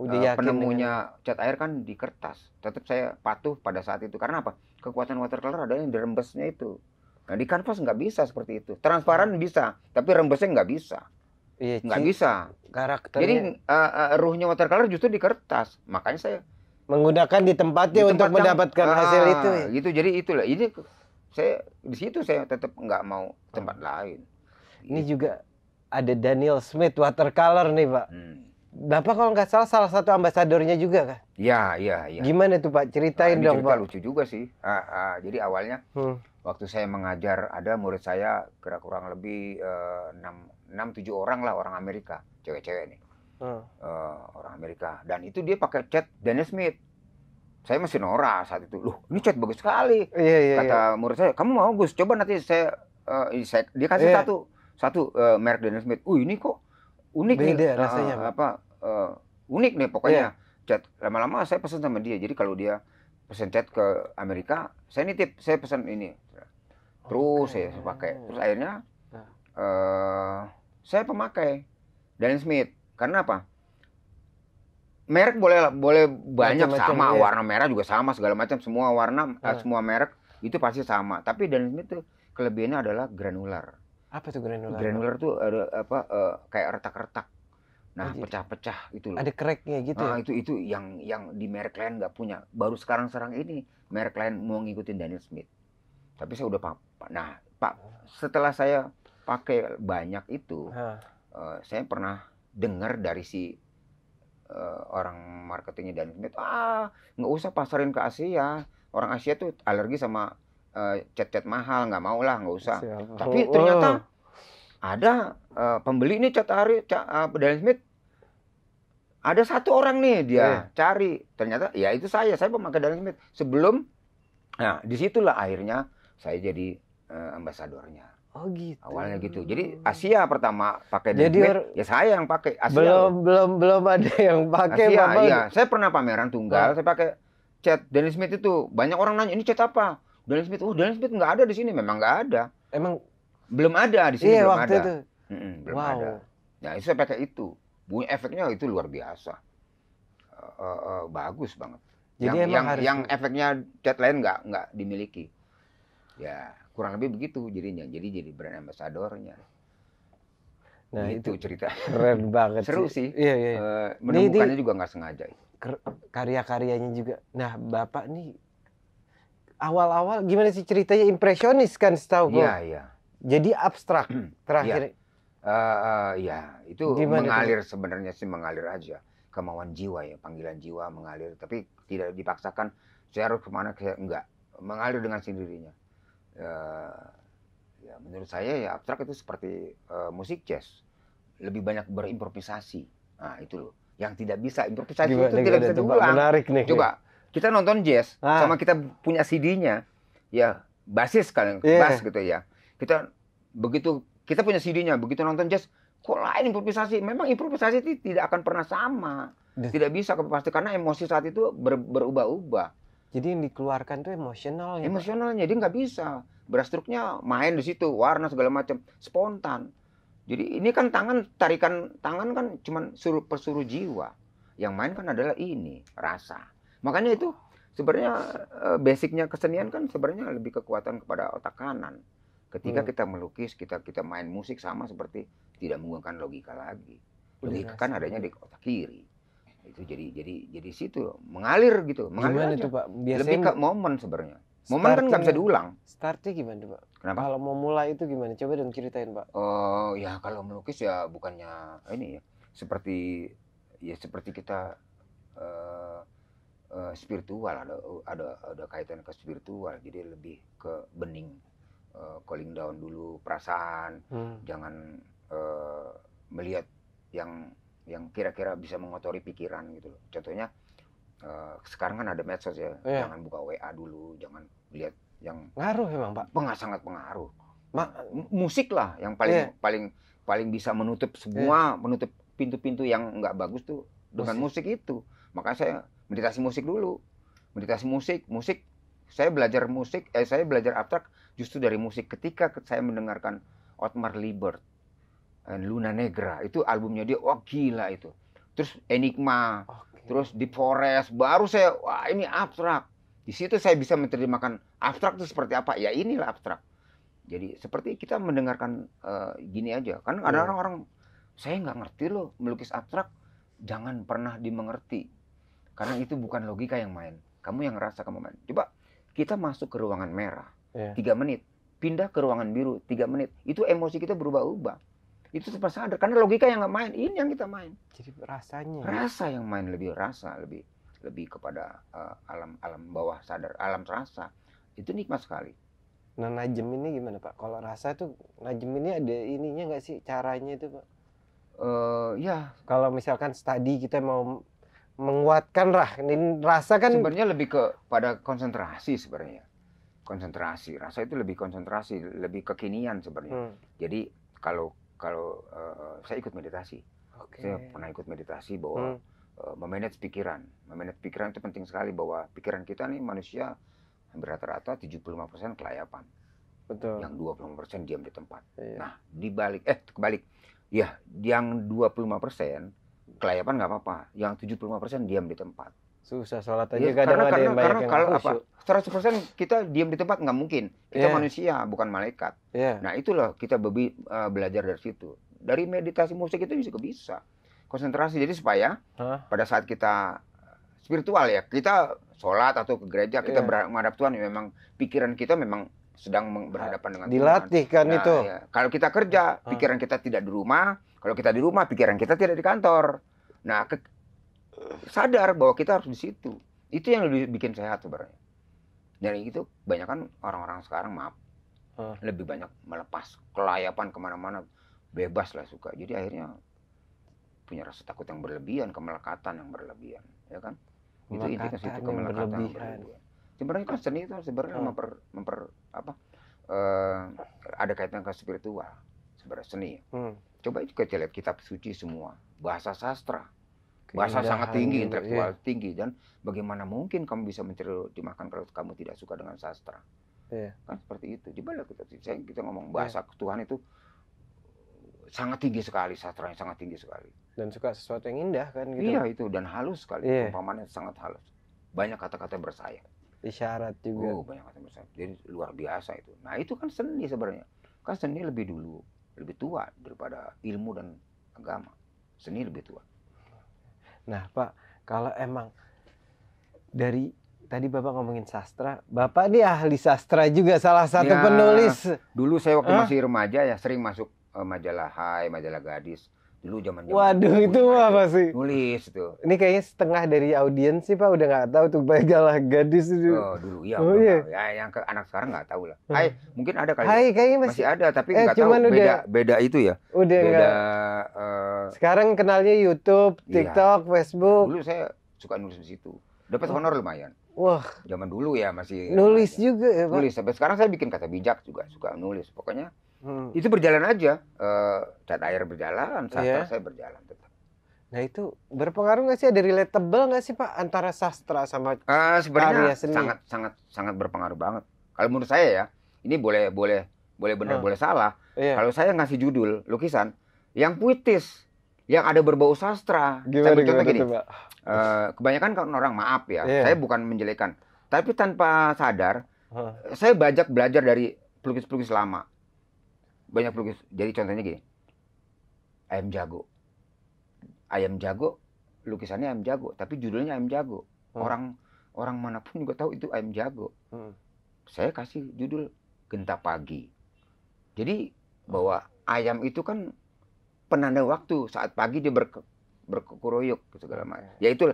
udah uh, penemunya dengan... cat air kan di kertas tetap saya patuh pada saat itu karena apa kekuatan watercolor ada yang dirembesnya itu. Nah di kanvas nggak bisa seperti itu. Transparan hmm. bisa, tapi rembesnya nggak bisa. Iya, nggak bisa. Karakternya. Jadi uh, uh, ruhnya watercolor justru di kertas. Makanya saya menggunakan di tempatnya di tempat untuk yang, mendapatkan uh, hasil itu. Ya? Gitu. Jadi itulah. Ini saya di situ saya tetap nggak mau tempat hmm. lain. Ini gitu. juga ada Daniel Smith watercolor nih, Pak. Hmm Bapak kalau nggak salah salah satu ambasadornya juga kan? Ya, ya, ya. Gimana tuh Pak? Ceritain nah, dong cerita Pak. lucu juga sih. Ah, ah, jadi awalnya hmm. waktu saya mengajar ada murid saya kira kurang lebih eh, enam enam tujuh orang lah orang Amerika, cewek-cewek nih. Hmm. Uh, orang Amerika dan itu dia pakai cat Dennis Smith. Saya masih Nora saat itu. Loh, ini cat bagus sekali. Iya, iya, Kata iya. murid saya, "Kamu mau Gus, coba nanti saya, uh, saya dia kasih iya. satu satu uh, merek Dennis Smith. Uh, ini kok unik Beda nih rasanya uh, apa uh, unik nih pokoknya yeah. chat lama-lama saya pesan sama dia jadi kalau dia pesan chat ke Amerika saya nitip saya pesan ini terus okay. saya pakai terus nah. akhirnya uh, saya pemakai Dan Smith karena apa merek boleh boleh banyak macam sama iya. warna merah juga sama segala macam semua warna uh, semua merek itu pasti sama tapi Dan Smith itu kelebihannya adalah granular apa tuh granular? Granular tuh ada apa uh, kayak retak-retak. Nah, pecah-pecah itu loh. Ada cracknya gitu nah, ya? itu itu yang yang di merek lain nggak punya. Baru sekarang-sekarang ini merek lain mau ngikutin Daniel Smith. Tapi saya udah pak. Nah, Pak, setelah saya pakai banyak itu, uh, saya pernah dengar dari si uh, orang marketingnya Daniel Smith, ah nggak usah pasarin ke Asia. Orang Asia tuh alergi sama Eh, cat-cat mahal nggak mau lah nggak usah Siapa? tapi ternyata oh. ada uh, pembeli ini cat hari cat, uh, eh, Dan Smith ada satu orang nih dia yeah. cari ternyata ya itu saya saya pemakai Dan Smith sebelum nah disitulah akhirnya saya jadi uh, ambasadornya Oh gitu. Awalnya gitu. Jadi Asia pertama pakai Jadi Smith, ya saya yang pakai Asia. Belum belum belum ada yang pakai Asia, Iya, saya pernah pameran tunggal, oh. saya pakai cat Dennis Smith itu. Banyak orang nanya, "Ini cat apa?" Dorian Smith, oh uh, Dorian Smith nggak ada di sini, memang nggak ada. Emang belum ada di sini iya, belum waktu ada. Itu. Mm-mm, belum wow. ada. Nah itu saya pakai itu, bunyi efeknya itu luar biasa, uh, uh, bagus banget. Jadi yang yang, harus... yang efeknya lain nggak nggak dimiliki. Ya kurang lebih begitu jadinya. Jadi jadi brand ambassadornya. Nah gitu itu, itu cerita keren banget. Seru sih. sih. Iya, iya. Uh, menemukannya ini, juga nggak sengaja. Karya-karyanya juga. Nah bapak nih awal-awal gimana sih ceritanya impresionis kan setahu gue. Iya, iya. Jadi abstrak hmm. terakhir. Iya. Uh, uh, ya, itu gimana mengalir sebenarnya sih mengalir aja. Kemauan jiwa ya, panggilan jiwa mengalir tapi tidak dipaksakan saya harus kemana saya enggak. Mengalir dengan sendirinya. Uh, ya menurut saya ya abstrak itu seperti uh, musik jazz. Lebih banyak berimprovisasi. Nah, itu loh. Yang tidak bisa improvisasi itu tidak bisa diulang. Menarik nih. Coba nih kita nonton jazz ah. sama kita punya CD-nya ya basis kan, yeah. bass gitu ya kita begitu kita punya CD-nya begitu nonton jazz kok lain improvisasi memang improvisasi itu tidak akan pernah sama Duh. tidak bisa pasti karena emosi saat itu ber, berubah-ubah jadi yang dikeluarkan tuh emosional ya emosionalnya jadi nggak bisa berstruknya main di situ warna segala macam spontan jadi ini kan tangan tarikan tangan kan cuman suruh persuruh jiwa yang main kan adalah ini rasa Makanya itu sebenarnya eh, basicnya kesenian kan sebenarnya lebih kekuatan kepada otak kanan. Ketika hmm. kita melukis, kita kita main musik sama seperti tidak menggunakan logika lagi. Logika kan adanya di otak kiri. Itu jadi jadi jadi situ mengalir gitu, mengalir gimana Itu, Pak? Biasanya lebih ke momen sebenarnya. Momen kan nggak bisa diulang. Startnya gimana, Pak? Kenapa? Kalau mau mulai itu gimana? Coba dong ceritain, Pak. Oh, ya kalau melukis ya bukannya ini ya. Seperti ya seperti kita uh, Eh, spiritual ada ada ada kaitan ke spiritual jadi lebih ke bening uh, eh, calling down dulu perasaan hmm. jangan uh, melihat yang yang kira-kira bisa mengotori pikiran gitu loh contohnya uh, sekarang kan ada medsos ya yeah. jangan buka WA dulu jangan lihat yang pengaruh memang pak pengaruh sangat pengaruh Ma musik lah yang paling yeah. paling paling bisa menutup semua yeah. menutup pintu-pintu yang nggak bagus tuh dengan musik, musik itu makanya saya meditasi musik dulu meditasi musik musik saya belajar musik eh saya belajar abstrak justru dari musik ketika saya mendengarkan Otmar Liebert dan Luna Negra itu albumnya dia wah gila itu terus Enigma okay. terus Deep Forest baru saya wah ini abstrak di situ saya bisa menerjemahkan abstrak itu seperti apa ya inilah abstrak jadi seperti kita mendengarkan uh, gini aja kan ada iya. orang-orang yeah. saya nggak ngerti loh melukis abstrak jangan pernah dimengerti karena itu bukan logika yang main. Kamu yang ngerasa kamu main. Coba kita masuk ke ruangan merah iya. tiga menit, pindah ke ruangan biru tiga menit. Itu emosi kita berubah-ubah. Itu tanpa sadar karena logika yang nggak main. Ini yang kita main. Jadi rasanya. Rasa yang main lebih rasa lebih lebih kepada uh, alam alam bawah sadar, alam rasa. Itu nikmat sekali. Nah najem ini gimana pak? Kalau rasa itu najem ini ada ininya nggak sih caranya itu pak? Uh, ya. Kalau misalkan tadi kita mau menguatkan lah ini rasa kan sebenarnya lebih ke pada konsentrasi sebenarnya konsentrasi rasa itu lebih konsentrasi lebih kekinian sebenarnya hmm. jadi kalau kalau uh, saya ikut meditasi okay. saya pernah ikut meditasi bahwa hmm. uh, memanage pikiran memanage pikiran itu penting sekali bahwa pikiran kita nih manusia hampir rata-rata 75% kelayapan Betul. yang 25% diam di tempat iya. nah dibalik eh kebalik ya yang 25% kelayapan nggak apa-apa. Yang 75% diam di tempat. Susah sholat aja ya, kadang karena, ada karena, yang banyak karena kalau apa? 100% kita diam di tempat nggak mungkin. Kita yeah. manusia bukan malaikat. Yeah. Nah, itulah kita be uh, eh, belajar dari situ. Dari meditasi musik itu juga bisa. Konsentrasi jadi supaya huh? pada saat kita spiritual ya, kita sholat atau ke gereja kita yeah. Iya. menghadap Tuhan ya memang pikiran kita memang sedang berhadapan dengan dilatih kan nah, itu. Ya. Kalau kita kerja, pikiran kita tidak di rumah. Kalau kita di rumah, pikiran kita tidak di kantor. Nah, ke, sadar bahwa kita harus di situ. Itu yang lebih bikin sehat sebenarnya. Dan itu banyak kan orang-orang sekarang maaf hmm. lebih banyak melepas kelayapan kemana-mana bebas lah suka. Jadi akhirnya punya rasa takut yang berlebihan, kemelekatan yang berlebihan, ya kan? Itu intinya situ kemelekatan yang berlebihan. Yang berlebihan. Sebenarnya kan seni itu sebenarnya oh. memper, memper apa? Uh, ada kaitan ke spiritual sebenarnya seni. Hmm Coba juga kita lihat kitab suci semua, bahasa sastra, bahasa sangat tinggi, intelektual iya. tinggi dan bagaimana mungkin kamu bisa dimakan kalau kamu tidak suka dengan sastra? Iya. Kan seperti itu. Coba lah kita saya kita ngomong iya. bahasa iya. Tuhan itu sangat tinggi sekali sastranya sangat tinggi sekali. Dan suka sesuatu yang indah kan gitu. Iya itu dan halus sekali, iya. umpamanya sangat halus. Banyak kata-kata bersayap. Isyarat juga. Oh, banyak kata bersayap. Jadi luar biasa itu. Nah, itu kan seni sebenarnya. Kan seni lebih dulu lebih tua daripada ilmu dan agama. Seni lebih tua. Nah, Pak, kalau emang dari tadi Bapak ngomongin sastra, Bapak ini ahli sastra juga salah satu ya, penulis. Dulu saya waktu huh? masih remaja ya sering masuk eh, majalah Hai, majalah Gadis dulu zaman dulu. Waduh, itu apa sih Nulis itu. Ini kayaknya setengah dari audiens sih Pak udah nggak tahu tuh <laughs> galah gadis itu. Oh, dulu iya. Oh, iya. Ya, yang ke anak sekarang nggak tahu lah. Hmm. Hai, mungkin ada kali. Ya? Hai, kayaknya masih, masih ada tapi eh, nggak eh, tahu udah, beda itu ya. Udah beda, Uh, sekarang kenalnya YouTube, iya. TikTok, iya. Facebook. Dulu saya suka nulis di situ. Dapat oh. honor lumayan. Wah, zaman dulu ya masih nulis lumayan. juga ya, Pak. Nulis sampai sekarang saya bikin kata bijak juga, suka nulis. Pokoknya Hmm. Itu berjalan aja. E, cat air berjalan, sastra yeah. saya berjalan tetap. Nah itu berpengaruh nggak sih ada relatable nggak sih pak antara sastra sama uh, sebenarnya seni? Sangat sangat sangat berpengaruh banget. Kalau menurut saya ya, ini boleh boleh boleh benar hmm. boleh salah. Yeah. Kalau saya ngasih judul lukisan yang puitis, yang ada berbau sastra. Gimana, saya contoh gini. Itu, eh, kebanyakan kan orang maaf ya, yeah. saya bukan menjelekan, tapi tanpa sadar huh. saya banyak belajar dari pelukis-pelukis lama banyak pelukis jadi contohnya gini ayam jago ayam jago lukisannya ayam jago tapi judulnya ayam jago hmm. orang orang manapun juga tahu itu ayam jago hmm. saya kasih judul genta pagi jadi bahwa ayam itu kan penanda waktu saat pagi dia ber gitu segala macam hmm. ya itu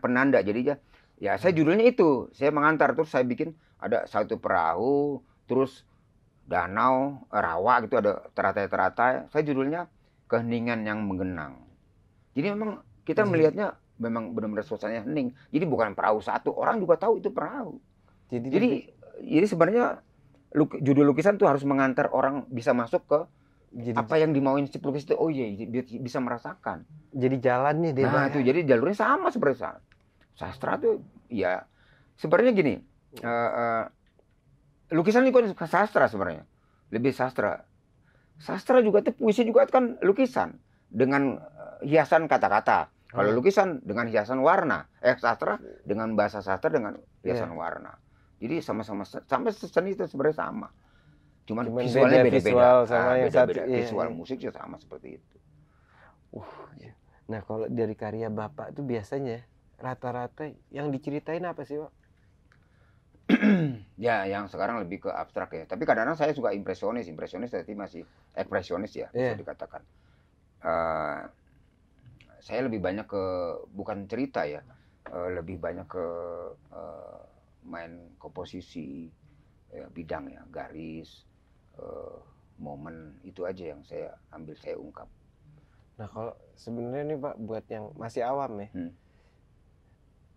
penanda jadi ya saya hmm. judulnya itu saya mengantar terus saya bikin ada satu perahu terus danau, rawa gitu ada teratai-teratai. Saya judulnya keheningan yang menggenang. Jadi memang kita Jadi, melihatnya memang benar-benar suasananya hening. Jadi bukan perahu satu, orang juga tahu itu perahu. Jadi jadi, jadi sebenarnya luk, judul lukisan tuh harus mengantar orang bisa masuk ke jadi, apa yang dimauin si pelukis itu. Oh iya, iya bisa merasakan. Jadi jalannya dia. Nah, itu ya? jadi jalurnya sama seperti sastra. Sastra tuh ya sebenarnya gini, uh, uh, lukisan juga sastra sebenarnya lebih sastra sastra juga itu puisi juga kan lukisan dengan eh, hiasan kata-kata kalau iya. lukisan dengan hiasan warna eh sastra dengan bahasa sastra dengan hiasan yeah. warna jadi sama-sama sampai seni itu sebenarnya sama cuman, cuman visualnya beda-beda visual, beda. Ah, sama ah, beda -beda. Satu, iya. visual musik juga sama seperti itu uh nah kalau dari karya bapak itu biasanya rata-rata yang diceritain apa sih pak <clears throat> ya yang sekarang lebih ke abstrak ya. Tapi kadang-kadang saya suka impresionis, impresionis tapi masih ekspresionis ya yeah. bisa iya. dikatakan. Uh, saya lebih banyak ke bukan cerita ya, uh, lebih banyak ke uh, main komposisi ya, bidang ya, garis, uh, momen itu aja yang saya ambil saya ungkap. Nah kalau sebenarnya nih Pak buat yang masih awam ya. Hmm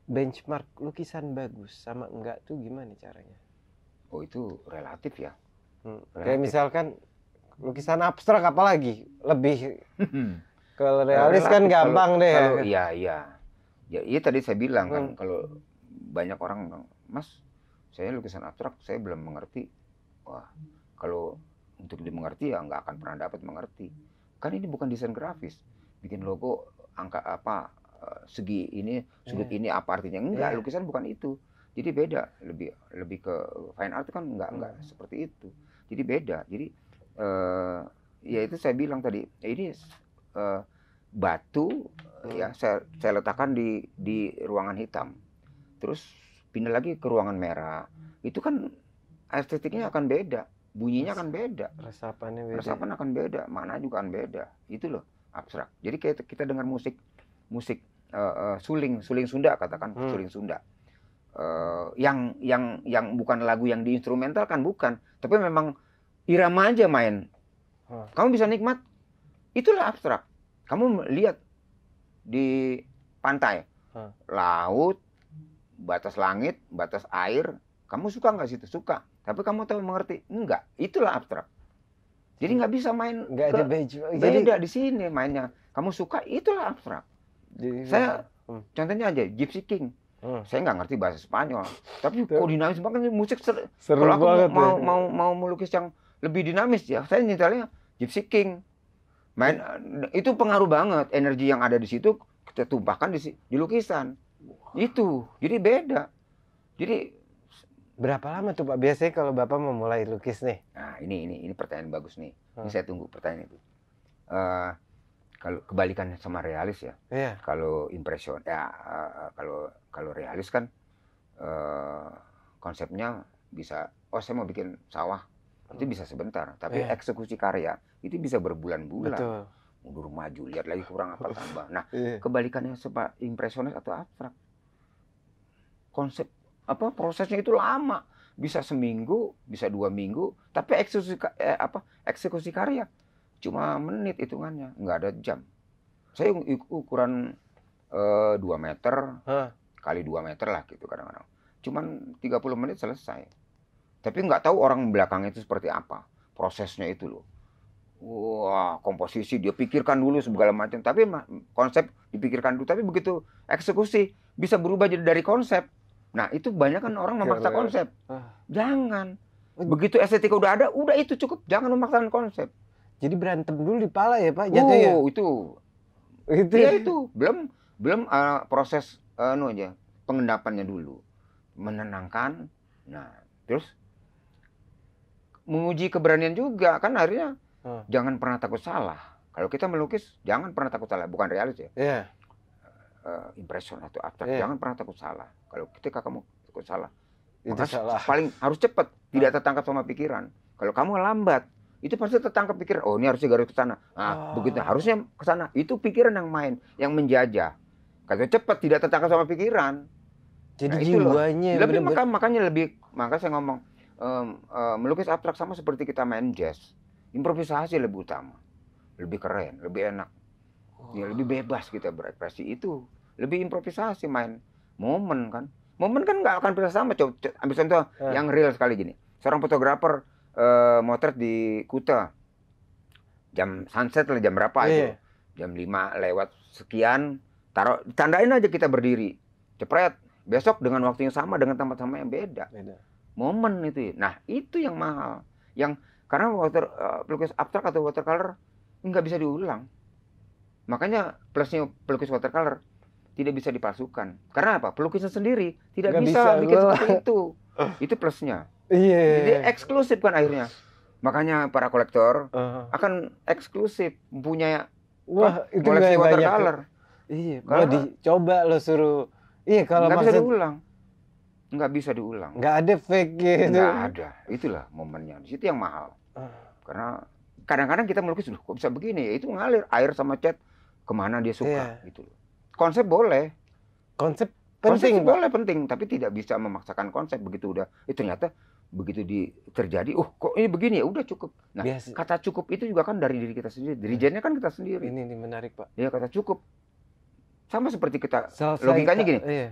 benchmark lukisan bagus sama enggak tuh gimana caranya? Oh itu relatif ya. Hmm. Relatif. Kayak misalkan lukisan abstrak apalagi lebih hmm. ke realis kan gampang kalau, deh. Kalau, ya. Iya iya. Ya iya tadi saya bilang kan, hmm. kan kalau banyak orang Mas saya lukisan abstrak saya belum mengerti. Wah kalau untuk dimengerti ya nggak akan pernah dapat mengerti. Kan ini bukan desain grafis bikin logo angka apa segi ini sudut yeah. ini apa artinya enggak yeah. lukisan bukan itu jadi beda lebih lebih ke fine art kan enggak hmm. enggak seperti itu jadi beda jadi uh, ya itu saya bilang tadi ya ini uh, batu hmm. ya saya saya letakkan di di ruangan hitam terus pindah lagi ke ruangan merah itu kan estetiknya akan beda bunyinya akan beda resapannya beda resapan akan beda mana juga akan beda itu loh abstrak jadi kayak kita dengar musik musik uh, uh, suling suling Sunda katakan hmm. suling Sunda uh, yang yang yang bukan lagu yang diinstrumentalkan bukan tapi memang irama aja main hmm. kamu bisa nikmat itulah abstrak kamu lihat di pantai hmm. laut batas langit batas air kamu suka nggak situ suka tapi kamu tahu mengerti enggak itulah abstrak jadi nggak bisa main nggak ada beda jadi, di sini mainnya kamu suka itulah abstrak jadi, saya hmm. contohnya aja Gypsy King. Hmm. Saya nggak ngerti bahasa Spanyol, tapi koordinasi kok dinamis banget musik ser seru kalau aku mau, ya. mau mau melukis yang lebih dinamis ya, saya nyetelnya Gypsy King. Main itu pengaruh banget energi yang ada di situ kita tumpahkan di, di lukisan. Wow. Itu. Jadi beda. Jadi berapa lama tuh Pak biasanya kalau Bapak memulai lukis nih? Nah, ini ini ini pertanyaan bagus nih. Hmm. Ini saya tunggu pertanyaan itu. Uh, kalau kebalikan sama realis ya. Yeah. Kalau impresion ya uh, kalau kalau realis kan uh, konsepnya bisa oh saya mau bikin sawah itu hmm. bisa sebentar, tapi yeah. eksekusi karya itu bisa berbulan-bulan. Mundur maju, lihat lagi kurang apa <laughs> tambah. Nah, yeah. kebalikannya sepa impresionis atau abstrak. Konsep apa prosesnya itu lama, bisa seminggu, bisa dua minggu, tapi eksekusi eh, apa eksekusi karya cuma menit hitungannya, nggak ada jam. Saya ukuran uh, meter huh? kali dua meter lah gitu kadang-kadang. Cuman 30 menit selesai. Tapi nggak tahu orang belakang itu seperti apa. Prosesnya itu loh. Wah, komposisi dia pikirkan dulu segala macam. Tapi konsep dipikirkan dulu. Tapi begitu eksekusi bisa berubah jadi dari konsep. Nah itu banyak kan orang memaksa konsep. Jangan. Begitu estetika udah ada, udah itu cukup. Jangan memaksakan konsep. Jadi berantem dulu di pala ya Pak? Jatuh ya? Uh, itu. Itu iya, ya itu. Belum belum uh, proses uh, anu aja pengendapannya dulu. Menenangkan. Nah, terus menguji keberanian juga kan akhirnya hmm. jangan pernah takut salah. Kalau kita melukis jangan pernah takut salah, bukan realis ya. Yeah. Uh, impression atau abstrak yeah. jangan pernah takut salah. Kalau ketika kamu takut salah, itu salah. paling harus cepat, tidak tertangkap sama pikiran. Kalau kamu lambat, itu pasti tertangkap pikir oh ini harusnya garis ke sana nah, oh. begitu harusnya ke sana itu pikiran yang main yang menjajah kata cepat tidak tertangkap sama pikiran jadi nah, jiwanya lebih bener -bener. maka makanya lebih maka saya ngomong um, uh, melukis abstrak sama seperti kita main jazz improvisasi lebih utama lebih keren lebih enak oh. ya lebih bebas kita berekspresi itu lebih improvisasi main momen kan momen kan nggak akan bisa sama coba ambil contoh eh. yang real sekali gini seorang fotografer uh, motret di Kuta jam sunset lah jam berapa yeah. itu iya. jam 5 lewat sekian taruh tandain aja kita berdiri cepret besok dengan waktu yang sama dengan tempat sama yang beda, beda. momen itu ya. nah itu yang mahal yang karena water uh, pelukis abstrak atau watercolor nggak bisa diulang makanya plusnya pelukis watercolor tidak bisa dipalsukan karena apa pelukisnya sendiri tidak bisa, bisa bikin seperti <laughs> itu itu plusnya Iya. Yeah. Jadi iya. eksklusif kan akhirnya. Makanya para kolektor uh. akan eksklusif punya wah itu koleksi watercolor. Iya, kalau dicoba lo suruh Iya, kalau nggak maksud... bisa diulang. Nggak bisa diulang. Nggak ada fake gitu. Nggak ada. Itulah momennya. Di situ yang mahal. Uh. Karena kadang-kadang kita melukis, loh kok bisa begini? Ya, itu ngalir air sama cat kemana dia suka yeah. gitu loh. Konsep boleh. Konsep penting. Konsep boleh penting, tapi tidak bisa memaksakan konsep begitu udah. Itu eh, ternyata begitu di terjadi oh kok ini begini ya udah cukup nah Biasa. kata cukup itu juga kan dari diri kita sendiri dirijennya iya. kan kita sendiri ini, ini menarik pak ya kata cukup sama seperti kita Selesai, logikanya gini iya.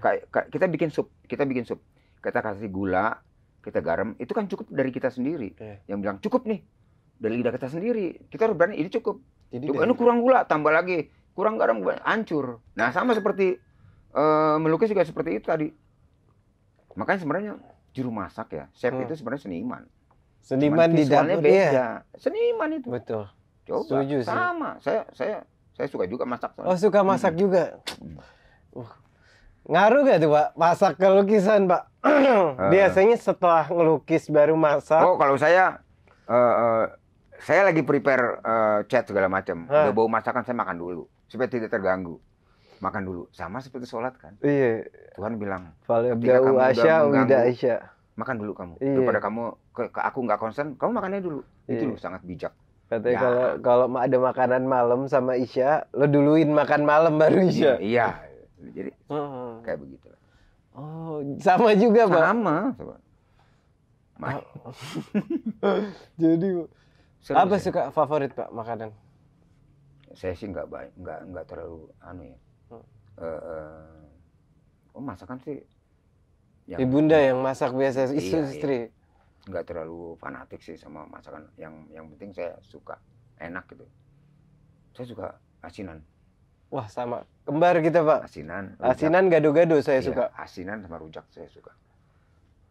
kita bikin sup kita bikin sup kita kasih gula kita garam itu kan cukup dari kita sendiri iya. yang bilang cukup nih dari lidah kita sendiri kita harus berani ini cukup Jadi cukup, ini kurang gula tambah lagi kurang garam hancur nah sama seperti uh, melukis juga seperti itu tadi makanya sebenarnya juru masak ya. Chef hmm. itu sebenarnya seniman. Seniman di dalamnya beda. Seniman itu. Betul. Coba Setuju sih. sama. Saya saya saya suka juga masak. Oh, suka masak hmm. juga. Hmm. Uh. Ngaruh gak tuh, Pak? Masak ke lukisan, Pak? Eh. Biasanya setelah ngelukis baru masak. Oh, kalau saya uh, uh, saya lagi prepare uh, chat segala macam. Udah bau masakan saya makan dulu supaya tidak terganggu makan dulu. Sama seperti sholat kan. Iya. Tuhan bilang, ketika kamu asya, asya. makan dulu kamu. Iya. Daripada kamu ke, ke aku nggak konsen, kamu makannya dulu. Iya. Itu loh sangat bijak. Katanya ya. kalau kalau ada makanan malam sama Isya, lo duluin makan malam baru iya, Isya. Iya. Jadi oh. kayak begitu. Oh, sama juga, sama. Pak. Sama. Coba. oh. Ah. <laughs> Jadi Seru apa sih? suka favorit Pak makanan? Saya sih nggak baik, nggak nggak terlalu anu ya Hmm. Uh, uh, oh masakan sih. Yang Ibunda yang masak biasa iya, istri. Iya, istri. Iya. Nggak terlalu fanatik sih sama masakan. Yang yang penting saya suka enak gitu. Saya suka asinan. Wah sama kembar kita pak. Asinan. Rujak. Asinan gado-gado saya iya, suka. Asinan sama rujak saya suka.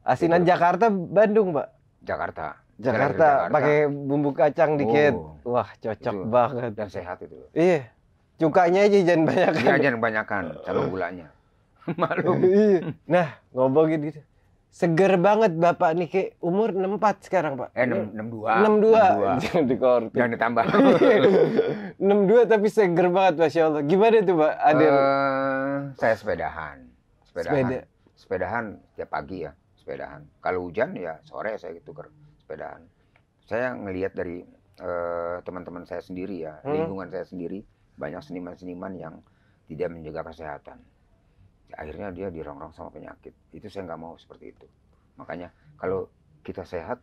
Asinan Jadi, gitu. Jakarta, Bandung pak. Jakarta. Jakarta, Jakarta. pakai bumbu kacang dikit. Oh. Wah, cocok itu. banget. Dan sehat itu. Iya. Cukanya aja jangan banyakkan Iya, jangan banyakan sama gulanya. <laughs> Malu. Iya. nah, ngomongin gitu. Seger banget Bapak nih kayak umur 64 sekarang, Pak. Eh, enam 62. 62. 62. Jangan dikorting. Jangan ditambah. 62 <laughs> tapi seger banget Masya Allah. Gimana tuh, Pak? Ada uh, saya sepedahan. Sepedahan. Sepeda. Sepedahan tiap pagi ya, sepedahan. Kalau hujan ya sore saya gitu ke sepedahan Saya ngelihat dari eh, teman-teman uh, saya sendiri ya, hmm. lingkungan saya sendiri banyak seniman-seniman yang tidak menjaga kesehatan. Akhirnya dia dirongrong sama penyakit. Itu saya nggak mau seperti itu. Makanya kalau kita sehat,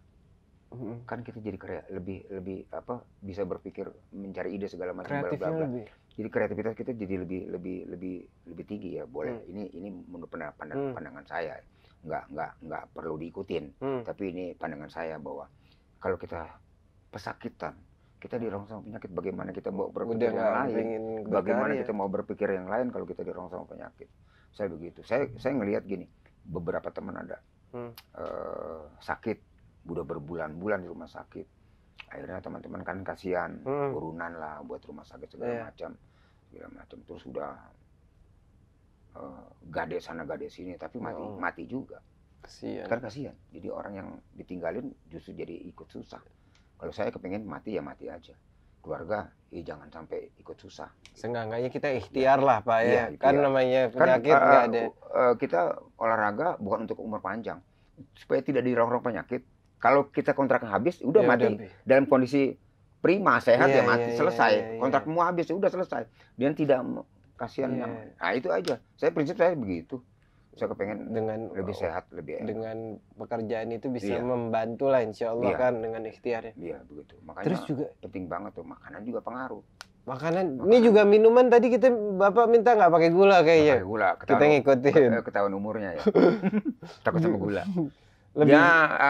kan kita jadi kreatif, lebih lebih apa bisa berpikir mencari ide segala macam bla bla Jadi kreativitas kita jadi lebih lebih lebih lebih tinggi ya boleh. Mm. Ini ini menurut pandangan, mm. pandangan saya nggak nggak nggak perlu diikutin. Mm. Tapi ini pandangan saya bahwa kalau kita pesakitan kita di rongsong penyakit bagaimana kita mau berpikir yang lain bagaimana ya. kita mau berpikir yang lain kalau kita dirangsang penyakit saya begitu saya saya ngelihat gini beberapa teman ada hmm. uh, sakit udah berbulan-bulan di rumah sakit akhirnya teman-teman kan kasihan hmm. urunan lah buat rumah sakit segala yeah. macam segala macam terus sudah uh, eh, gade sana gade sini tapi mati oh. mati juga kasihan. kan kasihan jadi orang yang ditinggalin justru jadi ikut susah kalau saya kepingin mati ya mati aja. Keluarga, eh, jangan sampai ikut susah. Seenggaknya kita ikhtiar ya. lah Pak ya. ya kan ya. namanya kan, penyakit kan, uh, ada. Uh, kita olahraga bukan untuk umur panjang. Supaya tidak dirorong penyakit. Kalau kita kontrak habis, udah ya, mati. Udah. Dalam kondisi prima, sehat ya, ya mati, ya, selesai. Ya, ya, Kontrakmu habis, ya udah selesai. Dan tidak kasihan ya. yang... Nah itu aja. Saya prinsip saya begitu saya kepengen dengan lebih sehat lebih enak. dengan pekerjaan itu bisa iya. membantu lah insya Allah iya. kan dengan ikhtiar ya iya begitu makanya terus juga penting banget tuh makanan juga pengaruh makanan, makanan. ini juga minuman tadi kita bapak minta nggak pakai gula kayaknya pakai gula ketahuan, kita ngikutin eh, ketahuan umurnya ya <laughs> takut sama gula lebih... ya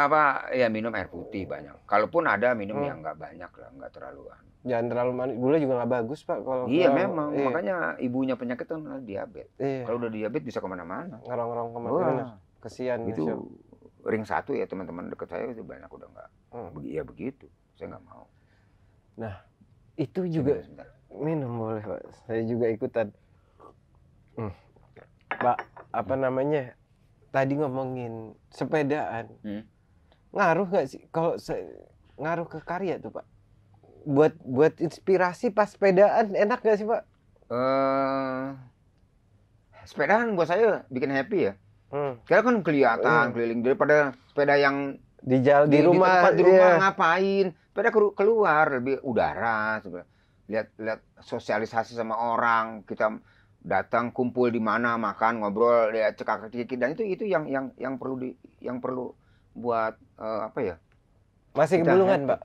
apa ya minum air putih banyak kalaupun ada minum hmm. yang nggak banyak lah nggak terlalu jangan terlalu manis gula juga nggak bagus pak kalau iya kalau, memang iya. makanya ibunya penyakit kan diabetes iya. kalau udah diabetes bisa kemana-mana ngerong-ngerong kemana-mana kesian itu ya, ring satu ya teman-teman dekat saya itu banyak udah nggak hmm. ya begitu saya nggak mau nah itu juga sebentar, sebentar. minum boleh pak saya juga ikutan hmm. pak apa hmm. namanya tadi ngomongin sepedaan hmm. ngaruh nggak sih kalau ngaruh ke karya tuh pak buat buat inspirasi pas sepedaan enak gak sih pak? Uh, sepedaan buat saya bikin happy ya. Hmm. Karena kan kelihatan hmm. keliling daripada sepeda yang di jal di, di rumah di, rumah iya. ngapain? Sepeda keluar lebih udara Lihat lihat sosialisasi sama orang kita datang kumpul di mana makan ngobrol lihat cekak cekik dan itu itu yang yang yang perlu di yang perlu buat uh, apa ya masih kebulungan pak?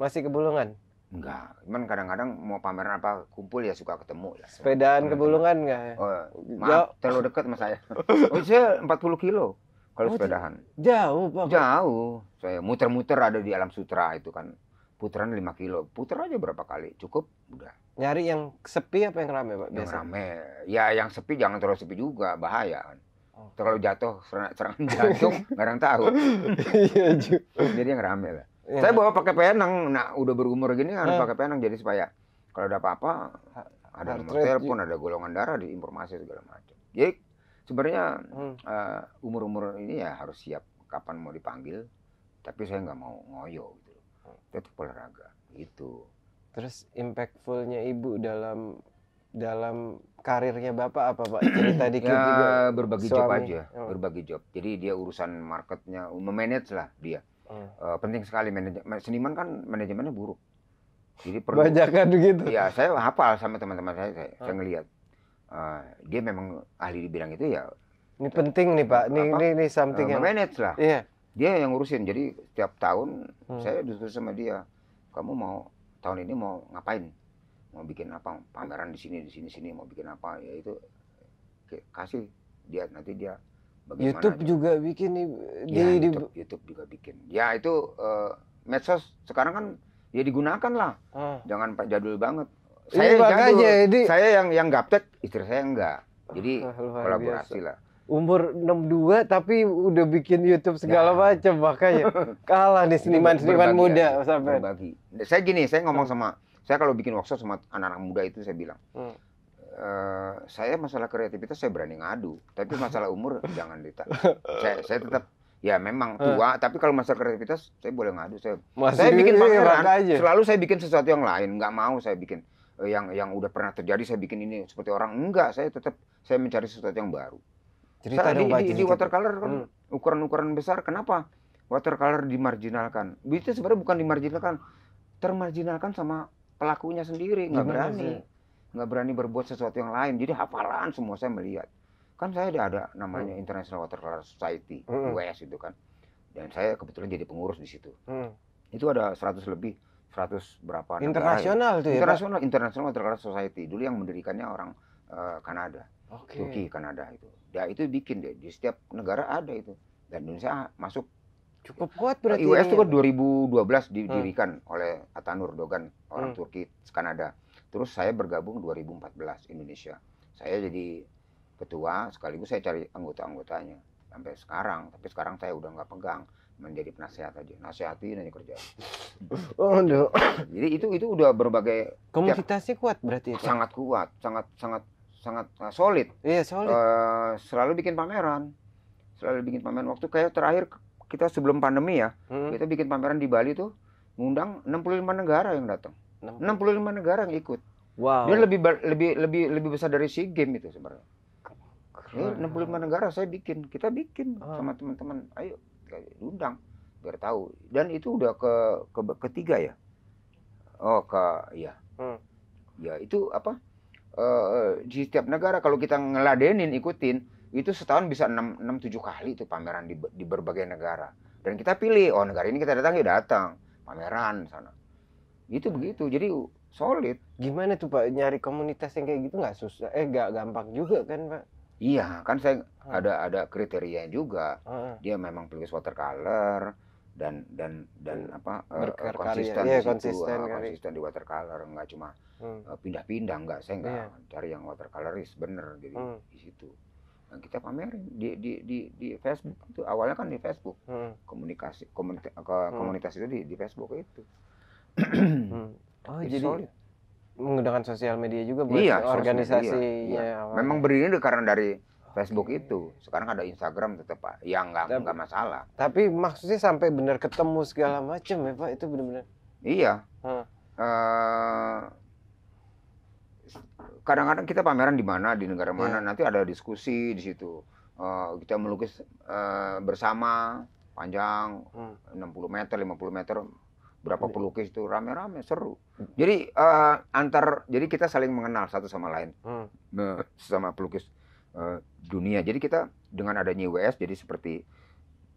masih kebulungan Enggak, cuman kadang-kadang mau pameran apa kumpul ya suka ketemu ya. Sepedaan kebulungan enggak ya? Oh, maaf, terlalu dekat sama saya. <laughs> Oh, saya 40 kilo kalau oh, sepedahan. Jauh, Pak. Jauh. Saya muter-muter ada di Alam Sutra itu kan. Putaran 5 kilo. Putar aja berapa kali, cukup udah. Nyari yang sepi apa yang rame, Pak? Biasa? Yang rame. Ya yang sepi jangan terlalu sepi juga, bahaya kan. Oh. Terlalu jatuh serangan jantung, <laughs> nggak orang tahu. Iya, Jadi yang rame lah. Ya. Saya bawa pakai penang. Nah, udah berumur gini harus nah. pakai penang jadi supaya kalau ada apa-apa ada nomor telepon, iya. ada golongan darah di informasi segala macam. Jadi sebenarnya hmm. uh, umur-umur ini ya harus siap kapan mau dipanggil, tapi saya nggak mau ngoyo gitu. Tetap olahraga gitu. Terus impactfulnya ibu dalam dalam karirnya bapak apa pak cerita <clears throat> dikit ya, juga berbagi job aja oh. berbagi job jadi dia urusan marketnya memanage lah dia Hmm. Uh, penting sekali manajemen seniman kan manajemennya buruk. Jadi perlu banyak begitu. Iya, saya hafal sama teman-teman saya saya, hmm. saya ngelihat uh, dia memang ahli di bidang itu ya. Ini penting nih, Pak. Ini ini, ini something uh, yang manage lah. Iya. Yeah. Dia yang ngurusin. Jadi setiap tahun hmm. saya duduk sama dia, kamu mau tahun ini mau ngapain? Mau bikin apa? Pameran di sini, di sini, sini mau bikin apa? Ya itu kasih dia nanti dia Bagaimana YouTube gitu. juga bikin nih iya, di, ya, di YouTube, YouTube juga bikin. Ya itu uh, medsos sekarang kan ya digunakan lah. Ah. Jangan jadul banget. Iya, saya jadul, jadi... saya yang yang gaptek, istri saya enggak. Jadi ah, kolaborasi lah. Umur 62 tapi udah bikin YouTube segala nah. macam makanya kalah nih seniman-seniman muda ya, sampai. Saya gini, saya ngomong sama saya kalau bikin workshop sama anak-anak muda itu saya bilang. Hmm Uh, saya masalah kreativitas saya berani ngadu, tapi <laughs> masalah umur jangan dita. Saya, <laughs> saya tetap ya memang eh. tua, hmm. tapi kalau masalah kreativitas saya boleh ngadu. Saya, Masih saya bikin iya, iya, pangeran, aja. selalu saya bikin sesuatu yang lain, nggak mau saya bikin eh, yang yang udah pernah terjadi saya bikin ini seperti orang enggak saya tetap saya mencari sesuatu yang baru cerita dong di, di, di watercolor kan hmm. ukuran-ukuran besar kenapa watercolor dimarginalkan itu sebenarnya bukan dimarginalkan termarginalkan sama pelakunya sendiri nggak berani nggak berani berbuat sesuatu yang lain. Jadi hafalan semua saya melihat. Kan saya ada, ada namanya hmm. International Water Society, hmm. US itu kan. Dan saya kebetulan jadi pengurus di situ. Hmm. Itu ada 100 lebih, 100 berapa Internasional ya. tuh ya? Internasional, International Water Society. Dulu yang mendirikannya orang uh, Kanada. Okay. Turki, Kanada itu. Ya itu bikin deh, di setiap negara ada itu. Dan Indonesia masuk cukup kuat berarti. US itu ya, kan 2012 hmm. didirikan hmm. oleh Atanur Dogan, orang hmm. Turki Kanada Terus saya bergabung 2014 Indonesia. Saya jadi ketua sekaligus saya cari anggota-anggotanya sampai sekarang. Tapi sekarang saya udah nggak pegang menjadi penasehat aja nasihatin aja kerja oh, <laughs> no. jadi itu itu udah berbagai tiap, kuat berarti itu. sangat kuat sangat sangat sangat uh, solid iya solid uh, selalu bikin pameran selalu bikin pameran waktu kayak terakhir kita sebelum pandemi ya -hmm. kita bikin pameran di Bali tuh ngundang 65 negara yang datang 65 negara yang ikut. Wow. Dia lebih lebih lebih lebih besar dari SEA Game itu sebenarnya. Keren. puluh 65 negara saya bikin, kita bikin oh. sama teman-teman. Ayo undang biar tahu. Dan itu udah ke, ke ketiga ya. Oh, ke ya. Hmm. Ya, itu apa? Uh, di setiap negara kalau kita ngeladenin ikutin itu setahun bisa 6 6 7 kali itu pameran di, di berbagai negara. Dan kita pilih, oh negara ini kita datang ya datang. Pameran sana itu begitu. Jadi solid. Gimana tuh Pak nyari komunitas yang kayak gitu nggak susah? Eh nggak gampang juga kan Pak? Iya, kan saya hmm. ada ada kriteria juga. Hmm. Dia memang pelukis watercolor dan dan dan hmm. apa eh, eh, konsisten ya, konsisten, uh, konsisten di watercolor nggak cuma hmm. Eh, pindah-pindah nggak saya nggak yeah. cari yang watercoloris bener jadi hmm. di situ dan nah, kita pamerin di di di di Facebook itu awalnya kan di Facebook hmm. komunikasi hmm. komunitas hmm. itu di di Facebook itu Hmm. oh jadi menggunakan sosial media juga buat iya, organisasi iya. ya. memang berdiri karena dari Facebook okay. itu sekarang ada Instagram tetap pak ya nggak nggak masalah tapi maksudnya sampai benar ketemu segala macam ya pak itu benar-benar iya hmm. uh, kadang-kadang kita pameran di mana di negara mana yeah. nanti ada diskusi di situ uh, kita melukis uh, bersama panjang hmm. 60 meter 50 meter berapa iya. pelukis itu rame-rame seru. Jadi uh, antar jadi kita saling mengenal satu sama lain hmm. sama pelukis uh, eh, dunia. Jadi kita dengan adanya ws jadi seperti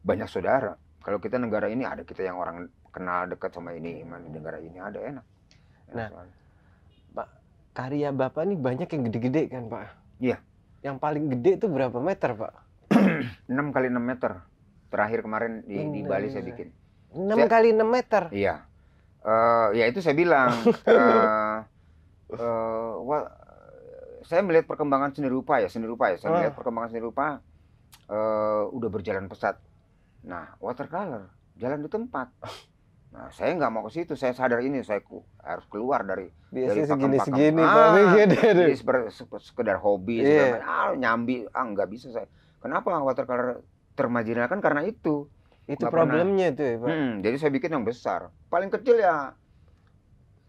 banyak saudara. Kalau kita negara ini ada kita yang orang kenal dekat sama ini, mana negara ini ada enak. enak nah, soalnya. Pak karya bapak ini banyak yang gede-gede kan Pak? Iya. Yang paling gede itu berapa meter Pak? 6 <clears throat> kali 6 meter. Terakhir kemarin di, di Bali saya bikin 6 saya, kali 6 meter. Iya. Uh, ya itu saya bilang uh, uh, well, saya melihat perkembangan seni rupa ya, seni rupa ya. Saya uh. melihat perkembangan seni rupa uh, udah berjalan pesat. Nah, watercolor jalan di tempat. <laughs> Nah, saya nggak mau ke situ. Saya sadar ini, saya ku, harus keluar dari Biasanya dari segini-segini, ah, iya, Jadi sekedar hobi, yeah. sekedar, iya. ah, nyambi, ah nggak bisa saya. Kenapa watercolor kan Karena itu itu gak problemnya pernah. itu ya, Pak. Hmm, jadi saya bikin yang besar paling kecil ya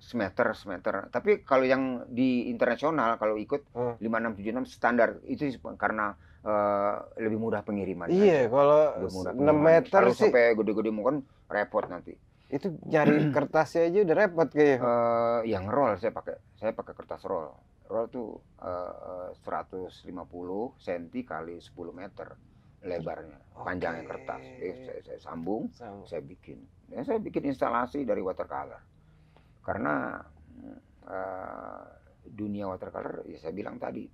semeter semeter tapi kalau yang di internasional kalau ikut hmm. lima enam tujuh enam standar itu karena uh, lebih mudah pengiriman iya aja. kalau enam meter kalau sih sampai gede-gede mungkin repot nanti itu nyari <clears throat> kertasnya aja udah repot kayak uh, eh, yang roll saya pakai saya pakai kertas roll roll tuh uh, 150 cm kali 10 meter lebarnya, okay. panjangnya kertas. Jadi saya, saya sambung, sambung, saya bikin. Ya, saya bikin instalasi dari watercolor. Karena uh, dunia watercolor, ya saya bilang tadi,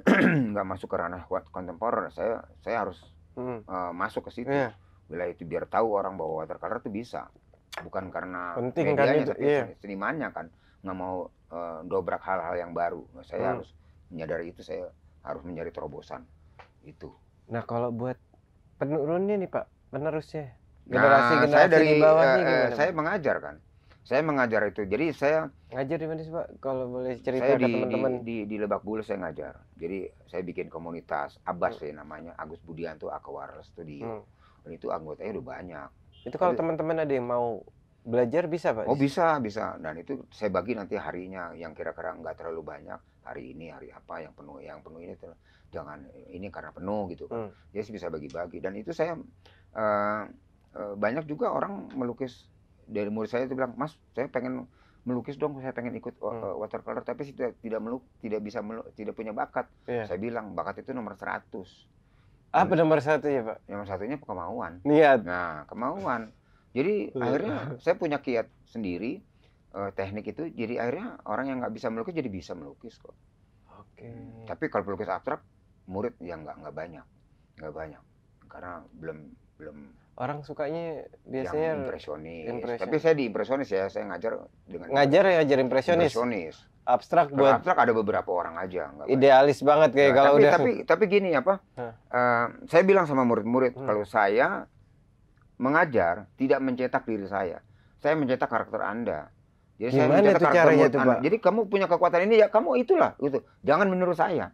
<clears throat> nggak masuk ke ranah kontemporer. Saya saya harus hmm. uh, masuk ke situ. Yeah. Bila itu biar tahu orang bahwa watercolor itu bisa. Bukan karena Penting kan medianya, kan tapi yeah. Iya. senimannya kan. Nggak mau uh, dobrak hal-hal yang baru. Saya hmm. harus menyadari itu, saya harus mencari terobosan. Itu Nah kalau buat penurunnya nih Pak, penerusnya nah, generasi generasi nah, saya dari, bawah uh, nih eh, gimana? Eh, saya Pak? mengajar kan, saya mengajar itu. Jadi saya ngajar di mana sih Pak? Kalau boleh cerita saya ke teman-teman di, di, di Lebak Bulus saya ngajar. Jadi saya bikin komunitas Abas hmm. ya namanya Agus Budianto, tuh Studio. di hmm. dan itu anggotanya udah banyak. Itu kalau teman-teman ada yang mau belajar bisa Pak? Oh bisa bisa dan itu saya bagi nanti harinya yang kira-kira nggak terlalu banyak hari ini hari apa yang penuh yang penuh ini jangan ini karena penuh gitu kan. Hmm. Jadi bisa bagi-bagi dan itu saya uh, banyak juga orang melukis dari murid saya itu bilang, "Mas, saya pengen melukis dong, saya pengen ikut hmm. watercolor tapi tidak tidak meluk, tidak bisa meluk, tidak punya bakat." Yeah. Saya bilang, "Bakat itu nomor 100." Apa nomor satu ya Pak? Nomor satunya kemauan. Niat. Nah, kemauan. Jadi iya. akhirnya saya punya kiat sendiri uh, teknik itu. Jadi akhirnya orang yang nggak bisa melukis jadi bisa melukis kok. Oke. Tapi kalau pelukis abstrak murid yang nggak nggak banyak nggak banyak karena belum belum orang sukanya biasanya yang impresionis. impresionis. Tapi saya di impresionis ya, saya ngajar dengan ngajar ya ngajar impresionis. impresionis. Abstrak buat abstrak ada beberapa orang aja, Idealis banyak. banget kayak nah, kalau tapi, udah Tapi tapi gini apa? Huh. Uh, eh, saya bilang sama murid-murid hmm. kalau saya mengajar tidak mencetak diri saya. Saya mencetak karakter Anda. Jadi Gimana saya mencetak karakter caranya itu, Anda. Jadi kamu punya kekuatan ini ya kamu itulah itu. Jangan menurut saya.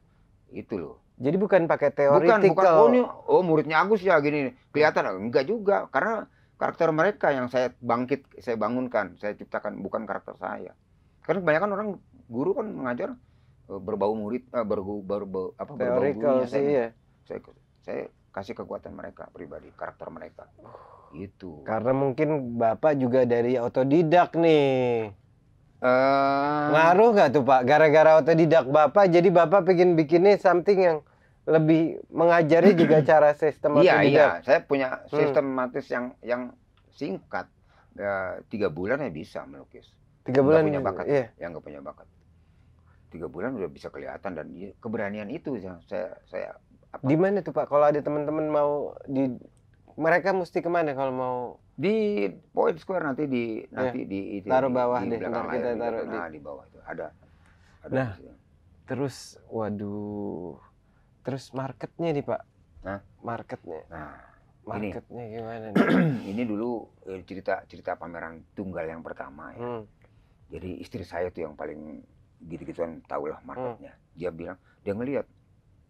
Itu loh. Jadi bukan pakai teori. Bukan, bukan. Oh, ini, oh muridnya Agus ya gini. Kelihatan hmm. enggak juga karena karakter mereka yang saya bangkit, saya bangunkan, saya ciptakan bukan karakter saya. Karena kebanyakan orang guru kan mengajar eh, berbau murid, eh, berbau, berbau apa berbau gurunya. Sih, saya, iya. saya, saya kasih kekuatan mereka pribadi, karakter mereka. Itu. Karena mungkin Bapak juga dari otodidak nih. Uh, Ngaruh nggak tuh Pak? Gara-gara otodidak Bapak, jadi Bapak pengen bikinnya something yang lebih mengajari juga <clears throat> cara sistematis. Iya, iya. Saya punya hmm. sistematis hmm. yang yang singkat. Ya, tiga bulan ya bisa melukis. Tiga bulan punya bakat. Iya. Yang nggak punya bakat. Tiga bulan udah bisa kelihatan dan keberanian itu yang saya saya. Di mana tuh Pak? Kalau ada teman-teman mau di mereka mesti kemana kalau mau di Point Square nanti di nanti iya. di, itu taruh bawah di, deh kita gitu. taruh nah, di, nah, di bawah itu ada, ada nah terus waduh Terus marketnya nih Pak. Nah, marketnya. Nah, marketnya ini, gimana nih? <clears throat> ini dulu e, cerita cerita pameran tunggal yang pertama ya. Hmm. Jadi istri saya tuh yang paling gitu-gituan lah marketnya. Hmm. Dia bilang dia ngelihat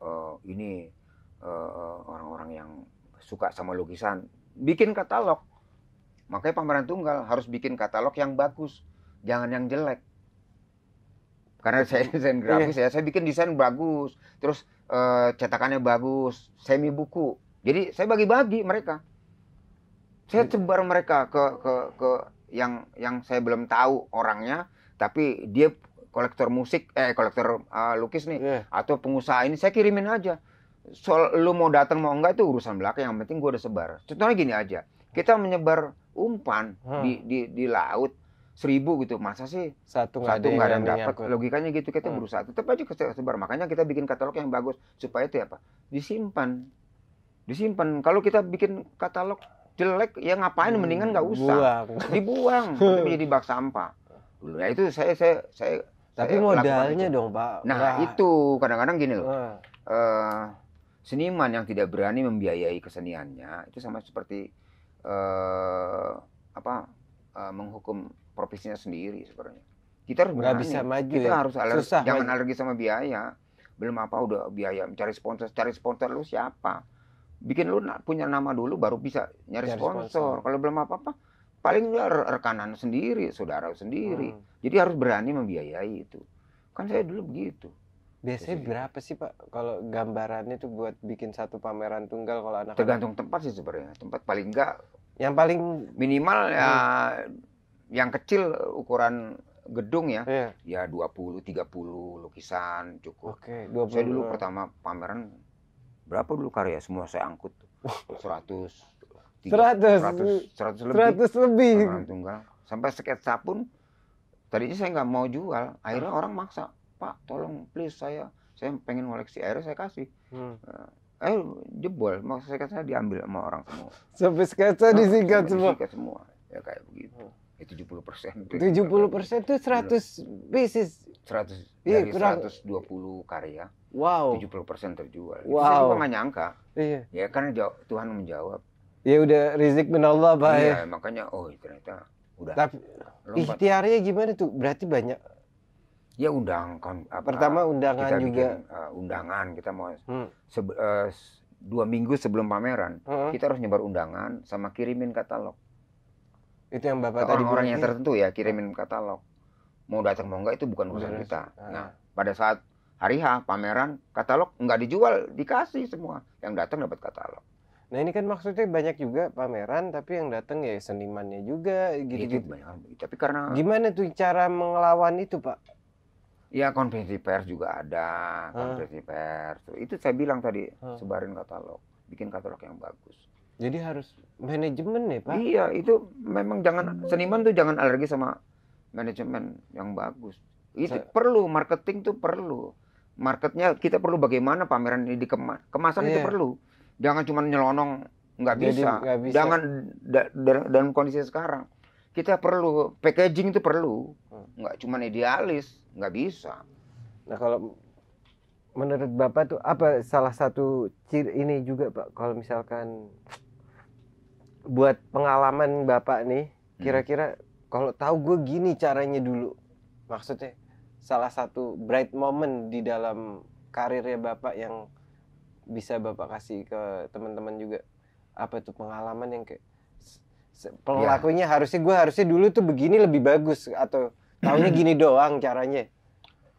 e, ini orang e, e, orang-orang yang suka sama lukisan bikin katalog. Makanya pameran tunggal harus bikin katalog yang bagus, jangan yang jelek. Karena saya <laughs> desain grafis yeah. ya, saya bikin desain bagus. Terus Eh, cetakannya bagus, semi buku. Jadi saya bagi-bagi mereka. Saya iya. sebar mereka ke ke ke yang yang saya belum tahu orangnya, tapi dia kolektor musik eh kolektor uh, lukis nih yeah. atau pengusaha ini saya kirimin aja soal lu mau datang mau enggak itu urusan belakang yang penting gue udah sebar contohnya gini aja kita menyebar umpan hmm. di, di di laut seribu gitu masa sih satu nggak ada, ada yang dapat logikanya gitu kita hmm. berusaha tetap aja tersebar makanya kita bikin katalog yang bagus supaya itu ya apa disimpan disimpan kalau kita bikin katalog jelek ya ngapain hmm, mendingan nggak usah Buang. dibuang tapi <laughs> <laughs> jadi bak sampah ya itu saya saya saya tapi saya modalnya dong pak nah Wah. itu kadang-kadang gini loh uh, seniman yang tidak berani membiayai keseniannya itu sama seperti uh, apa uh, menghukum profesinya sendiri sebenarnya. Kita harus nggak bisa maju. Kita ya? harus alergi, Susah jangan maju. alergi sama biaya. Belum apa udah biaya mencari sponsor, cari sponsor lu siapa? Bikin lu punya nama dulu baru bisa nyari sponsor. sponsor. Kalau belum apa-apa paling lu rekanan sendiri, saudara sendiri. Hmm. Jadi harus berani membiayai itu. Kan saya dulu begitu. Biasanya berapa sih Pak kalau gambarannya tuh buat bikin satu pameran tunggal kalau anak, -anak... tergantung tempat sih sebenarnya. Tempat paling enggak yang paling minimal ya hmm yang kecil ukuran gedung ya. Yeah. Ya 20 30 lukisan cukup. Oke, okay, 20. Saya dulu ya. pertama pameran berapa dulu karya semua saya angkut 100 100 100 lebih. 100 lebih. tunggal. Sampai sketsa pun tadinya saya nggak mau jual, akhirnya orang maksa, "Pak, tolong please saya saya pengen koleksi." Akhirnya saya kasih. Hmm. Eh, jebol, maksud saya kan saya diambil sama orang semua. Sampai sketsa nah, disingkat semua. Ya kayak begitu. Hmm. Ya, tujuh puluh persen. 70 persen itu seratus pieces. seratus iya, dari kurang... 120 karya. Wow. puluh persen terjual. Wow. saya juga nggak nyangka. Iya. Ya karena Tuhan menjawab. Ya udah rizik min Allah pak. Iya ya. makanya oh ternyata udah. Tapi lompat. ikhtiarnya gimana tuh? Berarti banyak. Ya undang kan. Apa, Pertama undangan kita juga. uh, undangan kita mau hmm. Sebe, uh, dua minggu sebelum pameran hmm. kita harus nyebar undangan sama kirimin katalog itu yang bapak tadi orang yang tertentu ya kirimin katalog mau datang mau enggak itu bukan urusan kita nah. nah pada saat hari H pameran katalog nggak dijual dikasih semua yang datang dapat katalog nah ini kan maksudnya banyak juga pameran tapi yang datang ya senimannya juga gitu, -gitu. Banyak, tapi karena gimana tuh cara mengelawan itu pak ya konvensi pers juga ada konvensi pers itu saya bilang tadi sebarin katalog bikin katalog yang bagus jadi harus manajemen ya Pak? Iya itu memang jangan seniman tuh jangan alergi sama manajemen yang bagus. Itu Saya... perlu marketing tuh perlu. Marketnya kita perlu bagaimana pameran ini dikemas kemasan iya. itu perlu. Jangan cuma nyelonong nggak bisa. bisa. Jangan da da dalam kondisi sekarang kita perlu packaging itu perlu. Hmm. Nggak cuma idealis nggak bisa. Nah kalau menurut bapak tuh apa salah satu ciri ini juga pak kalau misalkan buat pengalaman bapak nih hmm. kira-kira kalau tahu gue gini caranya dulu maksudnya salah satu bright moment di dalam karirnya bapak yang bisa bapak kasih ke teman-teman juga apa tuh pengalaman yang kayak pelakunya ya. harusnya gue harusnya dulu tuh begini lebih bagus atau tahunya gini <clears throat> doang caranya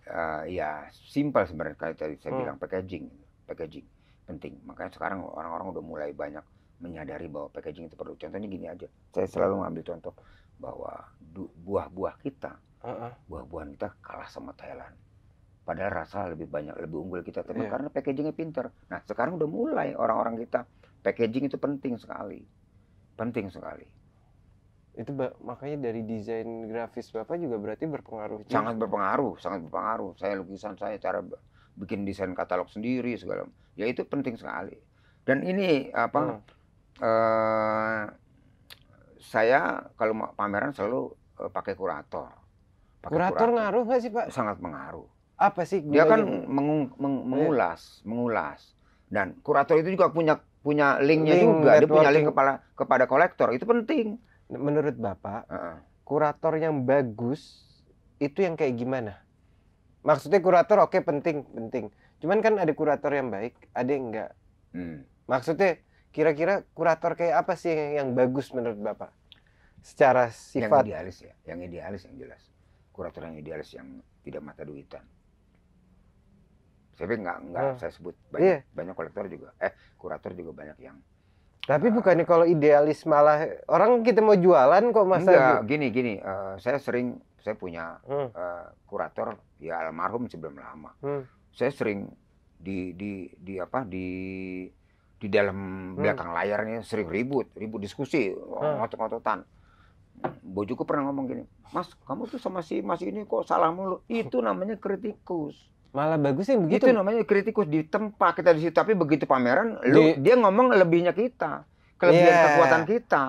uh, ya simpel sebenarnya kayak tadi saya hmm. bilang packaging packaging penting makanya sekarang orang-orang udah mulai banyak menyadari bahwa packaging itu perlu. Contohnya gini aja, saya selalu ngambil contoh bahwa buah-buah kita, buah-buahan kita kalah sama Thailand. Padahal rasa lebih banyak, lebih unggul kita, tapi iya. yeah. karena packagingnya pinter. Nah sekarang udah mulai orang-orang kita packaging itu penting sekali, penting sekali. Itu makanya dari desain grafis bapak juga berarti berpengaruh. Sangat berpengaruh, sangat berpengaruh. Saya lukisan saya cara bikin desain katalog sendiri segala, ya itu penting sekali. Dan ini apa? Hmm. Eh, saya kalau pameran selalu uh, pakai kurator. Pakai kurator, kurator ngaruh nggak sih Pak? Sangat mengaruh. Apa sih? Dia kan meng, meng, oh, iya. mengulas, yeah. mengulas. Dan kurator itu juga punya punya linknya link, juga. Dia punya link kepala kepada kolektor. Itu penting. Menurut Bapak, uh -uh. kurator yang bagus itu yang kayak gimana? Maksudnya kurator oke okay, penting penting. Cuman kan ada kurator yang baik, ada yang enggak. Hmm. Maksudnya kira-kira kurator kayak apa sih yang bagus menurut Bapak? Secara sifat yang idealis ya, yang idealis yang jelas. Kurator yang idealis yang tidak mata duitan. Saya nggak nggak hmm. saya sebut banyak yeah. banyak kolektor juga. Eh, kurator juga banyak yang tapi uh, bukannya kalau idealis malah orang kita mau jualan kok masa enggak, gitu? gini gini uh, saya sering saya punya hmm. uh, kurator ya almarhum sebelum lama. Hmm. Saya sering di di di apa di di dalam hmm. belakang layarnya sering ribut, ribut diskusi, hmm. ngotot-ngototan. Bojoku pernah ngomong gini, Mas, kamu tuh sama si Mas ini kok salah mulu. Itu namanya kritikus. Malah bagus sih begitu. Itu namanya kritikus di tempat kita di situ, tapi begitu pameran, di... lu, dia ngomong lebihnya kita, kelebihan yeah. kekuatan kita,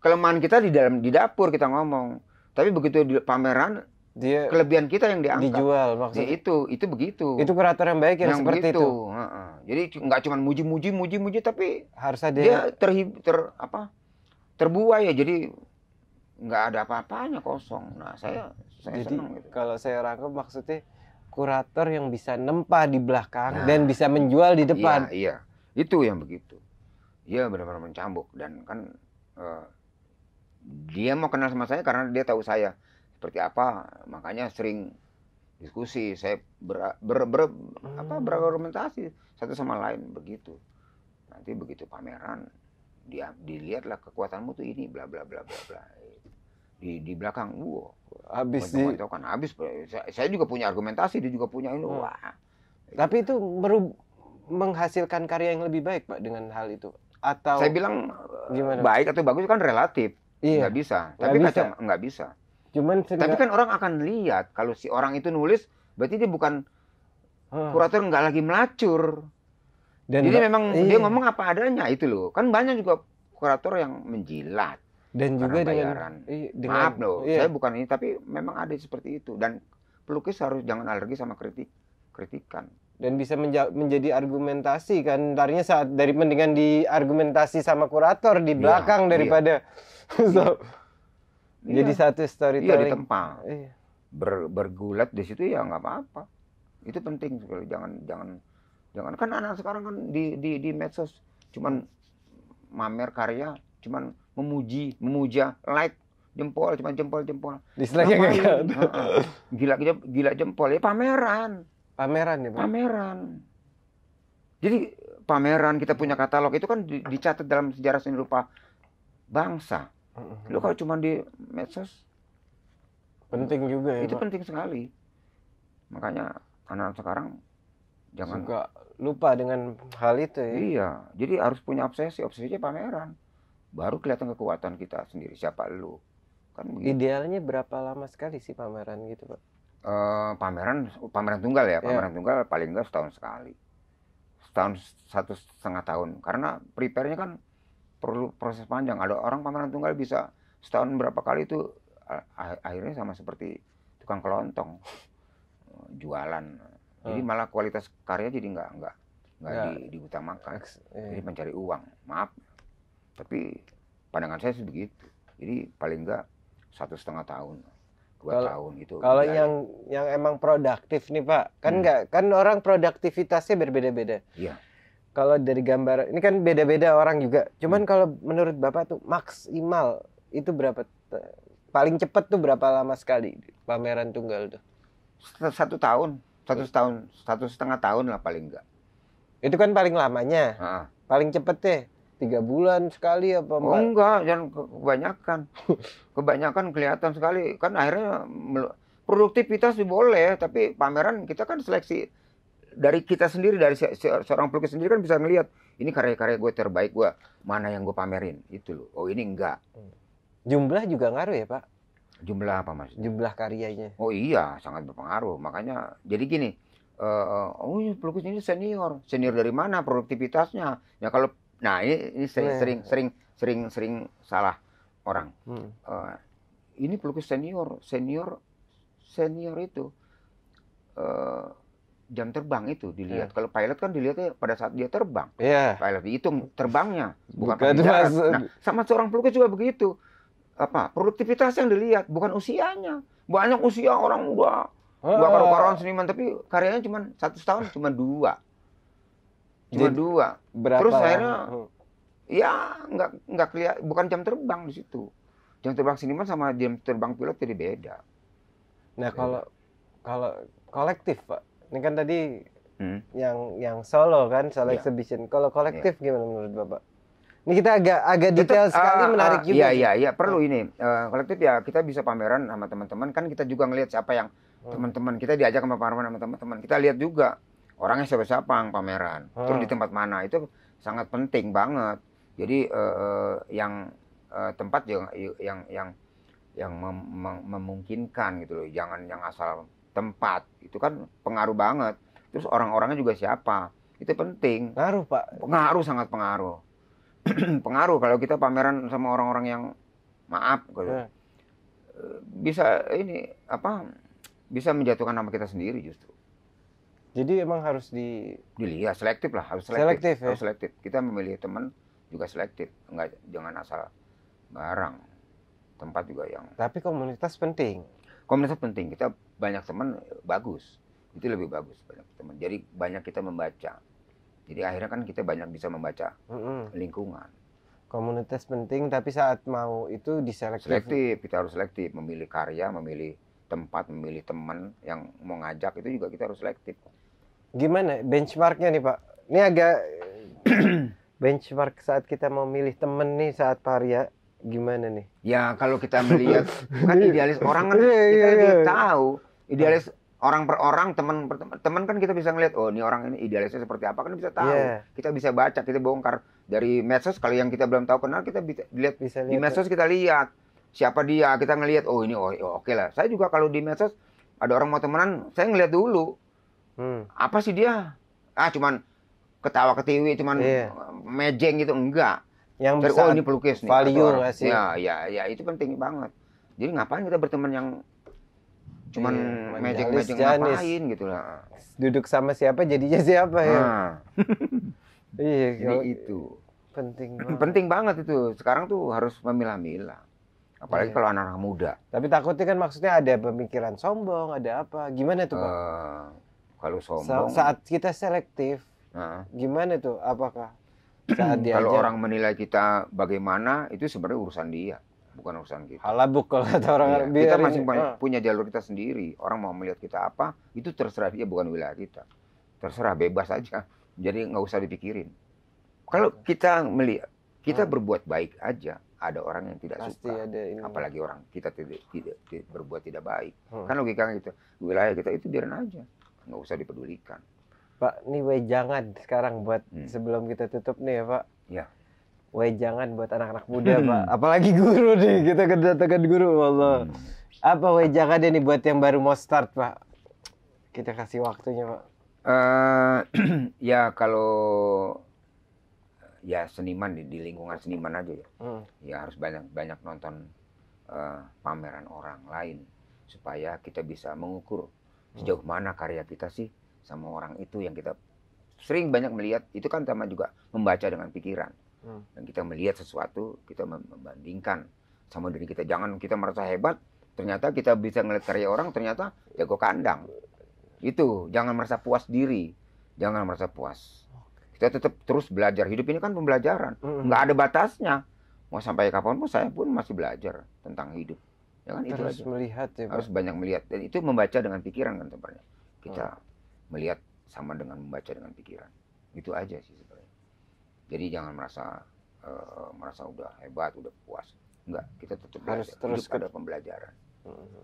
kelemahan kita di dalam di dapur kita ngomong. Tapi begitu di pameran, dia kelebihan kita yang diangkat dijual maksudnya ya, itu itu begitu itu kurator yang baik yang, yang seperti begitu. itu uh huh jadi nggak cuma muji muji muji muji tapi harus ada dia terhib ter apa terbuai ya jadi nggak ada apa-apanya kosong nah saya, saya jadi senang, gitu. kalau saya rangkap maksudnya kurator yang bisa nempa di belakang nah, dan bisa menjual di iya, depan iya, iya. itu yang begitu dia benar-benar mencambuk dan kan uh, dia mau kenal sama saya karena dia tahu saya seperti apa makanya sering diskusi saya ber, ber, ber apa hmm. berargumentasi satu sama lain begitu nanti begitu pameran dia dilihatlah kekuatanmu tuh ini bla bla bla bla bla di di belakang gua habis di kan habis saya, juga punya argumentasi dia juga punya ini hmm. wah tapi itu baru menghasilkan karya yang lebih baik pak dengan hal itu atau saya bilang gimana? baik atau bagus kan relatif iya. nggak bisa tapi bisa. nggak bisa Cuman Tapi kan orang akan lihat kalau si orang itu nulis berarti dia bukan hmm. kurator nggak lagi melacur. Dan Jadi memang iya. dia ngomong apa adanya itu loh. Kan banyak juga kurator yang menjilat. Dan juga bayaran. dengan, iya, dengan maaf loh, iya. saya bukan ini tapi memang ada seperti itu dan pelukis harus jangan alergi sama kritik kritikan dan bisa menja menjadi argumentasi kan darinya saat dari mendingan diargumentasi sama kurator di iya, belakang ya, daripada <laughs> iya. so, Iya. jadi satu story iya di tempat iya. Ber, bergulat di situ ya nggak apa-apa itu penting sekali jangan jangan jangan kan anak sekarang kan di di di medsos cuman mamer karya cuman memuji memuja like jempol cuman jempol jempol dislike yang gila gila jempol ya pameran pameran ya pameran jadi pameran kita punya katalog itu kan dicatat dalam sejarah seni rupa bangsa Lu kalau cuma di medsos penting juga ya. Itu Pak. penting sekali. Makanya anak anak sekarang jangan suka lupa dengan hal itu ya. Iya, jadi harus punya obsesi, obsesinya pameran. Baru kelihatan kekuatan kita sendiri siapa lu. Kan begini. Idealnya berapa lama sekali sih pameran gitu, Pak? Uh, pameran pameran tunggal ya, iya. pameran yeah. tunggal paling enggak setahun sekali. Setahun satu setengah tahun karena prepare-nya kan perlu proses panjang. Ada orang pameran tunggal bisa setahun berapa kali itu akhirnya sama seperti tukang kelontong eh, jualan. Jadi hmm. malah kualitas karya jadi nggak nggak nggak ya. di, diutamakan. Iya. Jadi mencari uang. Maaf, tapi pandangan saya sih begitu. Jadi paling nggak satu setengah tahun dua kalo, tahun gitu. Kalau yang yang emang produktif nih Pak, kan hmm. nggak hmm. kan orang produktivitasnya berbeda-beda. Iya kalau dari gambar ini kan beda-beda orang juga. Cuman hmm. kalau menurut Bapak tuh maksimal itu berapa paling cepet tuh berapa lama sekali pameran tunggal tuh? Satu tahun, satu tahun, satu setengah tahun lah paling enggak. Itu kan paling lamanya. Ha. Paling cepet deh tiga bulan sekali apa oh, enggak dan kebanyakan <laughs> kebanyakan kelihatan sekali kan akhirnya produktivitas boleh tapi pameran kita kan seleksi dari kita sendiri dari se se seorang pelukis sendiri kan bisa melihat ini karya-karya gue terbaik gue mana yang gue pamerin itu loh oh ini enggak hmm. jumlah juga ngaruh ya pak jumlah apa mas jumlah karyanya oh iya sangat berpengaruh makanya jadi gini uh, oh pelukis ini senior senior dari mana produktivitasnya ya kalau nah ini, ini sering, nah. sering sering sering sering salah orang hmm. uh, ini pelukis senior senior senior itu uh, jam terbang itu dilihat. Yeah. Kalau pilot kan dilihatnya pada saat dia terbang. Yeah. Pilot itu terbangnya, bukan, bukan darat. Nah, sama seorang pelukis juga begitu. Apa? Produktivitas yang dilihat, bukan usianya. Banyak usia orang udah ah. oh. gua karu-karuan seniman tapi karyanya cuma satu tahun cuma dua. Cuma Jadi, dua. Berapa Terus ya? akhirnya oh. ya nggak nggak kelihat bukan jam terbang di situ. Jam terbang seniman sama jam terbang pilot jadi beda. Nah, kalau kalau kolektif, Pak ini kan tadi hmm. yang yang solo kan solo yeah. exhibition kalau kolektif yeah. gimana menurut bapak ini kita agak agak detail Tetap, sekali uh, menarik uh, juga. Iya iya iya perlu iya. ini uh, kolektif ya kita bisa pameran sama teman-teman kan kita juga ngelihat siapa yang hmm. teman-teman kita diajak sama pameran sama teman-teman kita lihat juga orangnya siapa-siapa yang pameran hmm. terus di tempat mana itu sangat penting banget jadi uh, uh, yang uh, tempat yang yang yang yang mem memungkinkan gitu loh jangan yang asal tempat itu kan pengaruh banget terus orang-orangnya juga siapa itu penting pengaruh pak pengaruh sangat pengaruh <clears throat> pengaruh kalau kita pameran sama orang-orang yang maaf gitu eh. Eh, bisa ini apa bisa menjatuhkan nama kita sendiri justru jadi emang harus di dilihat selektif lah harus selektif, selektif ya? harus selektif kita memilih teman juga selektif enggak jangan asal barang tempat juga yang tapi komunitas penting komunitas penting kita banyak teman bagus itu lebih bagus banyak teman jadi banyak kita membaca jadi akhirnya kan kita banyak bisa membaca mm-hmm. lingkungan komunitas penting tapi saat mau itu diselektif selektif kita harus selektif memilih karya memilih tempat memilih teman yang mau ngajak itu juga kita harus selektif gimana benchmarknya nih pak ini agak <clears throat> benchmark saat kita mau milih temen nih saat paria gimana nih? Ya kalau kita melihat <laughs> kan idealis orang kan iya, kita yeah, iya, yeah. tahu idealis orang per orang teman per teman teman kan kita bisa ngelihat oh ini orang ini idealisnya seperti apa kan bisa tahu yeah. kita bisa baca kita bongkar dari medsos kalau yang kita belum tahu kenal kita bisa lihat bisa lihat di medsos ya. kita lihat siapa dia kita ngelihat oh ini oh, oh oke lah saya juga kalau di medsos ada orang mau temenan saya ngelihat dulu hmm. apa sih dia ah cuman ketawa ketiwi cuman yeah. mejeng gitu enggak yang bisa oh ini pelukis nih value sih ya ya ya itu penting banget jadi ngapain kita berteman yang cuman hmm, iya, magic magic ngapain gitu lah duduk sama siapa jadinya siapa ya nah. <laughs> iya jadi itu penting <clears throat> banget. penting banget itu sekarang tuh harus memilah-milah apalagi iya. kalau anak, anak muda tapi takutnya kan maksudnya ada pemikiran sombong ada apa gimana tuh pak uh, kalau sombong Sa saat kita selektif uh. gimana tuh apakah <clears throat> saat dia kalau orang menilai kita bagaimana itu sebenarnya urusan dia bukan urusan kita halabuk kalau kata orang iya. kita masih ah. punya jalur kita sendiri orang mau melihat kita apa itu terserah dia bukan wilayah kita terserah bebas aja jadi nggak usah dipikirin kalau kita melihat kita hmm. berbuat baik aja ada orang yang tidak Pasti suka ada ini. apalagi orang kita tidak, tidak, tidak berbuat tidak baik hmm. kan logikanya gitu wilayah kita itu biarin aja nggak usah dipedulikan Pak, ini wejangan sekarang buat hmm. sebelum kita tutup nih ya Pak. Ya. Wejangan buat anak-anak muda hmm. Pak. Apalagi guru nih, kita kedatangan kan guru ya Allah. Hmm. Apa wejangan ini buat yang baru mau start Pak? Kita kasih waktunya Pak. Uh, <clears throat> ya kalau ya seniman di, di lingkungan seniman aja ya. Hmm. Ya harus banyak banyak nonton uh, pameran orang lain supaya kita bisa mengukur hmm. sejauh mana karya kita sih sama orang itu yang kita sering banyak melihat itu kan sama juga membaca dengan pikiran hmm. dan kita melihat sesuatu kita membandingkan sama diri kita jangan kita merasa hebat ternyata kita bisa ngeliat karya orang ternyata jago kandang itu jangan merasa puas diri jangan merasa puas kita tetap terus belajar hidup ini kan pembelajaran hmm. nggak ada batasnya mau sampai kapan pun saya pun masih belajar tentang hidup ya kan harus itu aja. melihat ya, harus banyak melihat dan itu membaca dengan pikiran kan tempatnya kita hmm melihat sama dengan membaca dengan pikiran itu aja sih sebenarnya jadi jangan merasa uh, merasa udah hebat udah puas enggak kita tetap harus belajar. terus ke... ada pembelajaran hmm.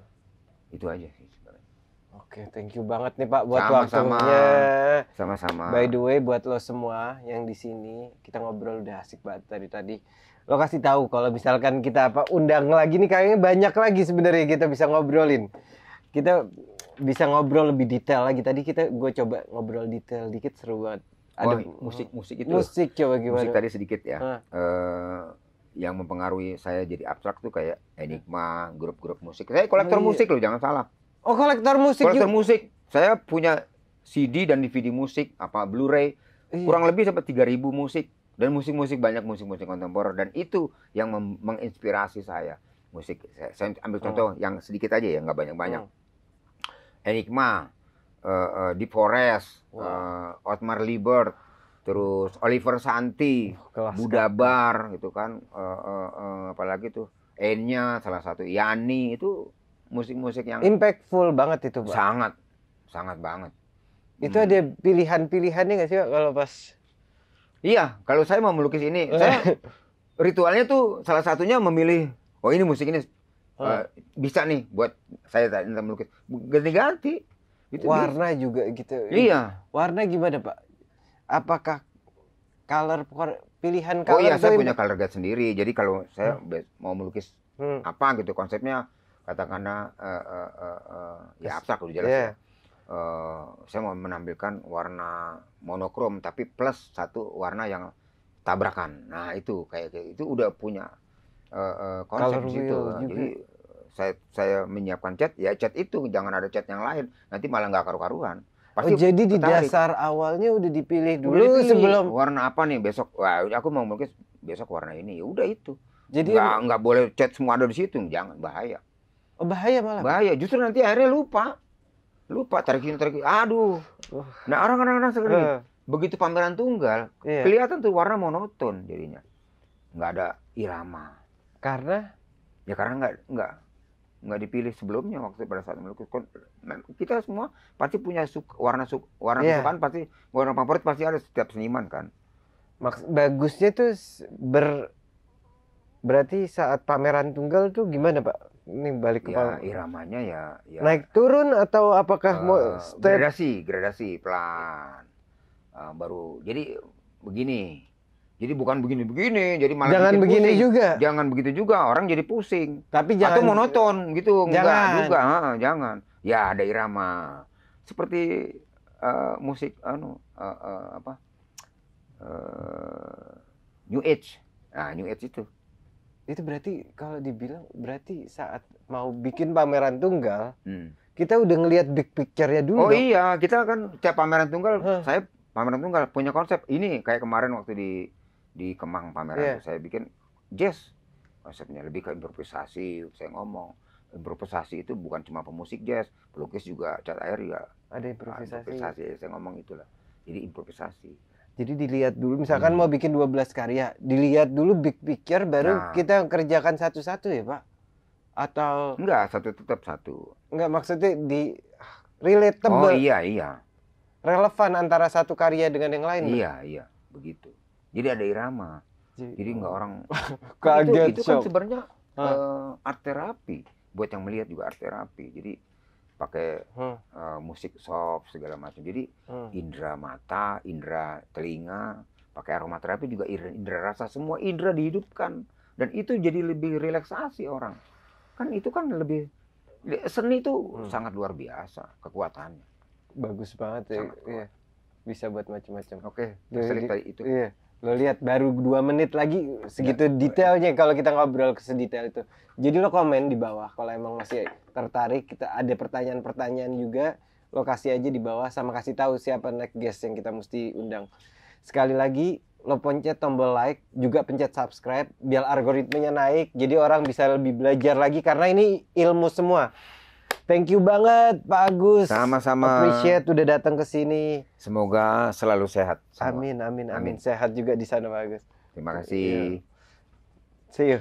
itu aja sih sebenarnya Oke, okay, thank you banget nih Pak buat sama, waktunya. Sama-sama. By the way, buat lo semua yang di sini, kita ngobrol udah asik banget tadi tadi. Lo kasih tahu kalau misalkan kita apa undang lagi nih kayaknya banyak lagi sebenarnya kita bisa ngobrolin. Kita bisa ngobrol lebih detail lagi tadi kita gue coba ngobrol detail dikit seru banget ada oh, musik musik itu musik coba gimana musik tadi sedikit ya ah. Eh, yang mempengaruhi saya jadi abstrak tuh kayak enigma grup-grup musik saya kolektor oh, iya. musik loh jangan salah oh kolektor musik kolektor musik saya punya CD dan DVD musik apa Blu-ray iya. kurang lebih sampai ribu musik dan musik-musik banyak musik-musik kontemporer dan itu yang menginspirasi saya musik saya, saya ambil oh. contoh oh. yang sedikit aja ya nggak banyak-banyak oh Enigma, uh, eh, uh, eh, Di Forest, wow. uh, Otmar Liebert, terus Oliver Santi, oh, Budabar gitu kan, uh, uh, uh, apalagi tuh Enya salah satu, Yani itu musik-musik yang impactful banget itu, Pak. Sangat, sangat banget. Itu hmm. ada pilihan-pilihannya nggak sih Pak kalau pas? Iya, kalau saya mau melukis ini, saya <laughs> ritualnya tuh salah satunya memilih, oh ini musik ini Oh. Eh, bisa nih buat saya tadi melukis ganti-ganti gitu warna gitu. juga gitu iya warna gimana pak apakah color pilihan color oh iya saya punya color guide sendiri jadi kalau saya hmm. mau melukis hmm. apa gitu konsepnya katakanlah uh, uh, uh, uh, ya abstrak udah jelas yeah. ya. Uh, saya mau menampilkan warna monokrom tapi plus satu warna yang tabrakan nah itu kayak, kayak gitu. itu udah punya uh, konsep Color situ. Nah, jadi saya saya menyiapkan cat, ya cat itu jangan ada cat yang lain. Nanti malah nggak karu-karuan. Oh, Pasti oh, jadi di dasar awalnya udah dipilih dulu udah dipilih. sebelum warna apa nih besok? Wah, aku mau mungkin besok warna ini. Ya udah itu. Jadi nggak nggak boleh cat semua ada di situ, jangan bahaya. Oh, bahaya malah. Bahaya. Justru nanti akhirnya lupa. Lupa tarik ini Aduh. Uh. Nah, orang orang kadang segini. Uh. Begitu pameran tunggal, yeah. kelihatan tuh warna monoton jadinya. Nggak ada irama karena ya karena nggak nggak nggak dipilih sebelumnya waktu pada saat melukis kita semua pasti punya suk, warna suk, warna yeah. kesukaan pasti warna favorit pasti ada setiap seniman kan Maks bagusnya tuh ber berarti saat pameran tunggal tuh gimana pak ini balik ke ya, iramanya ya, ya naik turun atau apakah uh, mau step? gradasi gradasi pelan uh, baru jadi begini jadi bukan begini-begini, jadi malah jangan begini pusing. juga. Jangan begitu juga, orang jadi pusing. Tapi jangan atau monoton gitu, jangan. enggak juga, ha, jangan. Ya ada irama. Seperti uh, musik anu uh, uh, apa? Uh, new Age. Nah, New Age itu. Itu berarti kalau dibilang berarti saat mau bikin pameran tunggal, hmm. kita udah ngelihat big picture-nya dulu. Oh dong. iya, kita kan tiap pameran tunggal huh. saya pameran tunggal punya konsep. Ini kayak kemarin waktu di di Kemang pameran yeah. saya bikin jazz konsepnya lebih ke improvisasi saya ngomong improvisasi itu bukan cuma pemusik jazz pelukis juga cat air juga ada nah, improvisasi, improvisasi. saya ngomong itulah jadi improvisasi jadi dilihat dulu misalkan hmm. mau bikin 12 karya dilihat dulu big picture baru nah. kita kerjakan satu-satu ya pak atau enggak satu tetap satu enggak maksudnya di ah, relatable oh iya iya relevan antara satu karya dengan yang lain iya kan? iya begitu jadi ada irama. Jadi, nggak orang <laughs> kaget itu, itu kan sebenarnya uh, art terapi buat yang melihat juga art terapi. Jadi pakai hmm. uh, musik soft segala macam. Jadi hmm. indera mata, indera telinga, pakai aromaterapi juga indera, rasa semua indera dihidupkan dan itu jadi lebih relaksasi orang. Kan itu kan lebih seni itu hmm. sangat luar biasa kekuatannya. Bagus banget ya. Iya. Bisa buat macam-macam. Oke, okay. itu. Iya lo lihat baru dua menit lagi segitu ya, detailnya kalau kita ngobrol ke sedetail itu jadi lo komen di bawah kalau emang masih tertarik kita ada pertanyaan-pertanyaan juga lo kasih aja di bawah sama kasih tahu siapa next guest yang kita mesti undang sekali lagi lo pencet tombol like juga pencet subscribe biar algoritmenya naik jadi orang bisa lebih belajar lagi karena ini ilmu semua Thank you banget Pak Agus. Sama-sama. Appreciate udah datang ke sini. Semoga selalu sehat. Semua. Amin, amin, amin, amin. Sehat juga di sana Pak Agus. Terima iya. kasih. See you.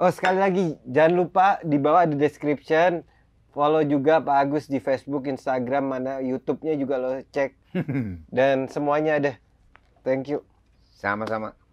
Oh sekali lagi jangan lupa di bawah di description follow juga Pak Agus di Facebook, Instagram, mana YouTube-nya juga lo cek <laughs> dan semuanya ada. Thank you. Sama-sama.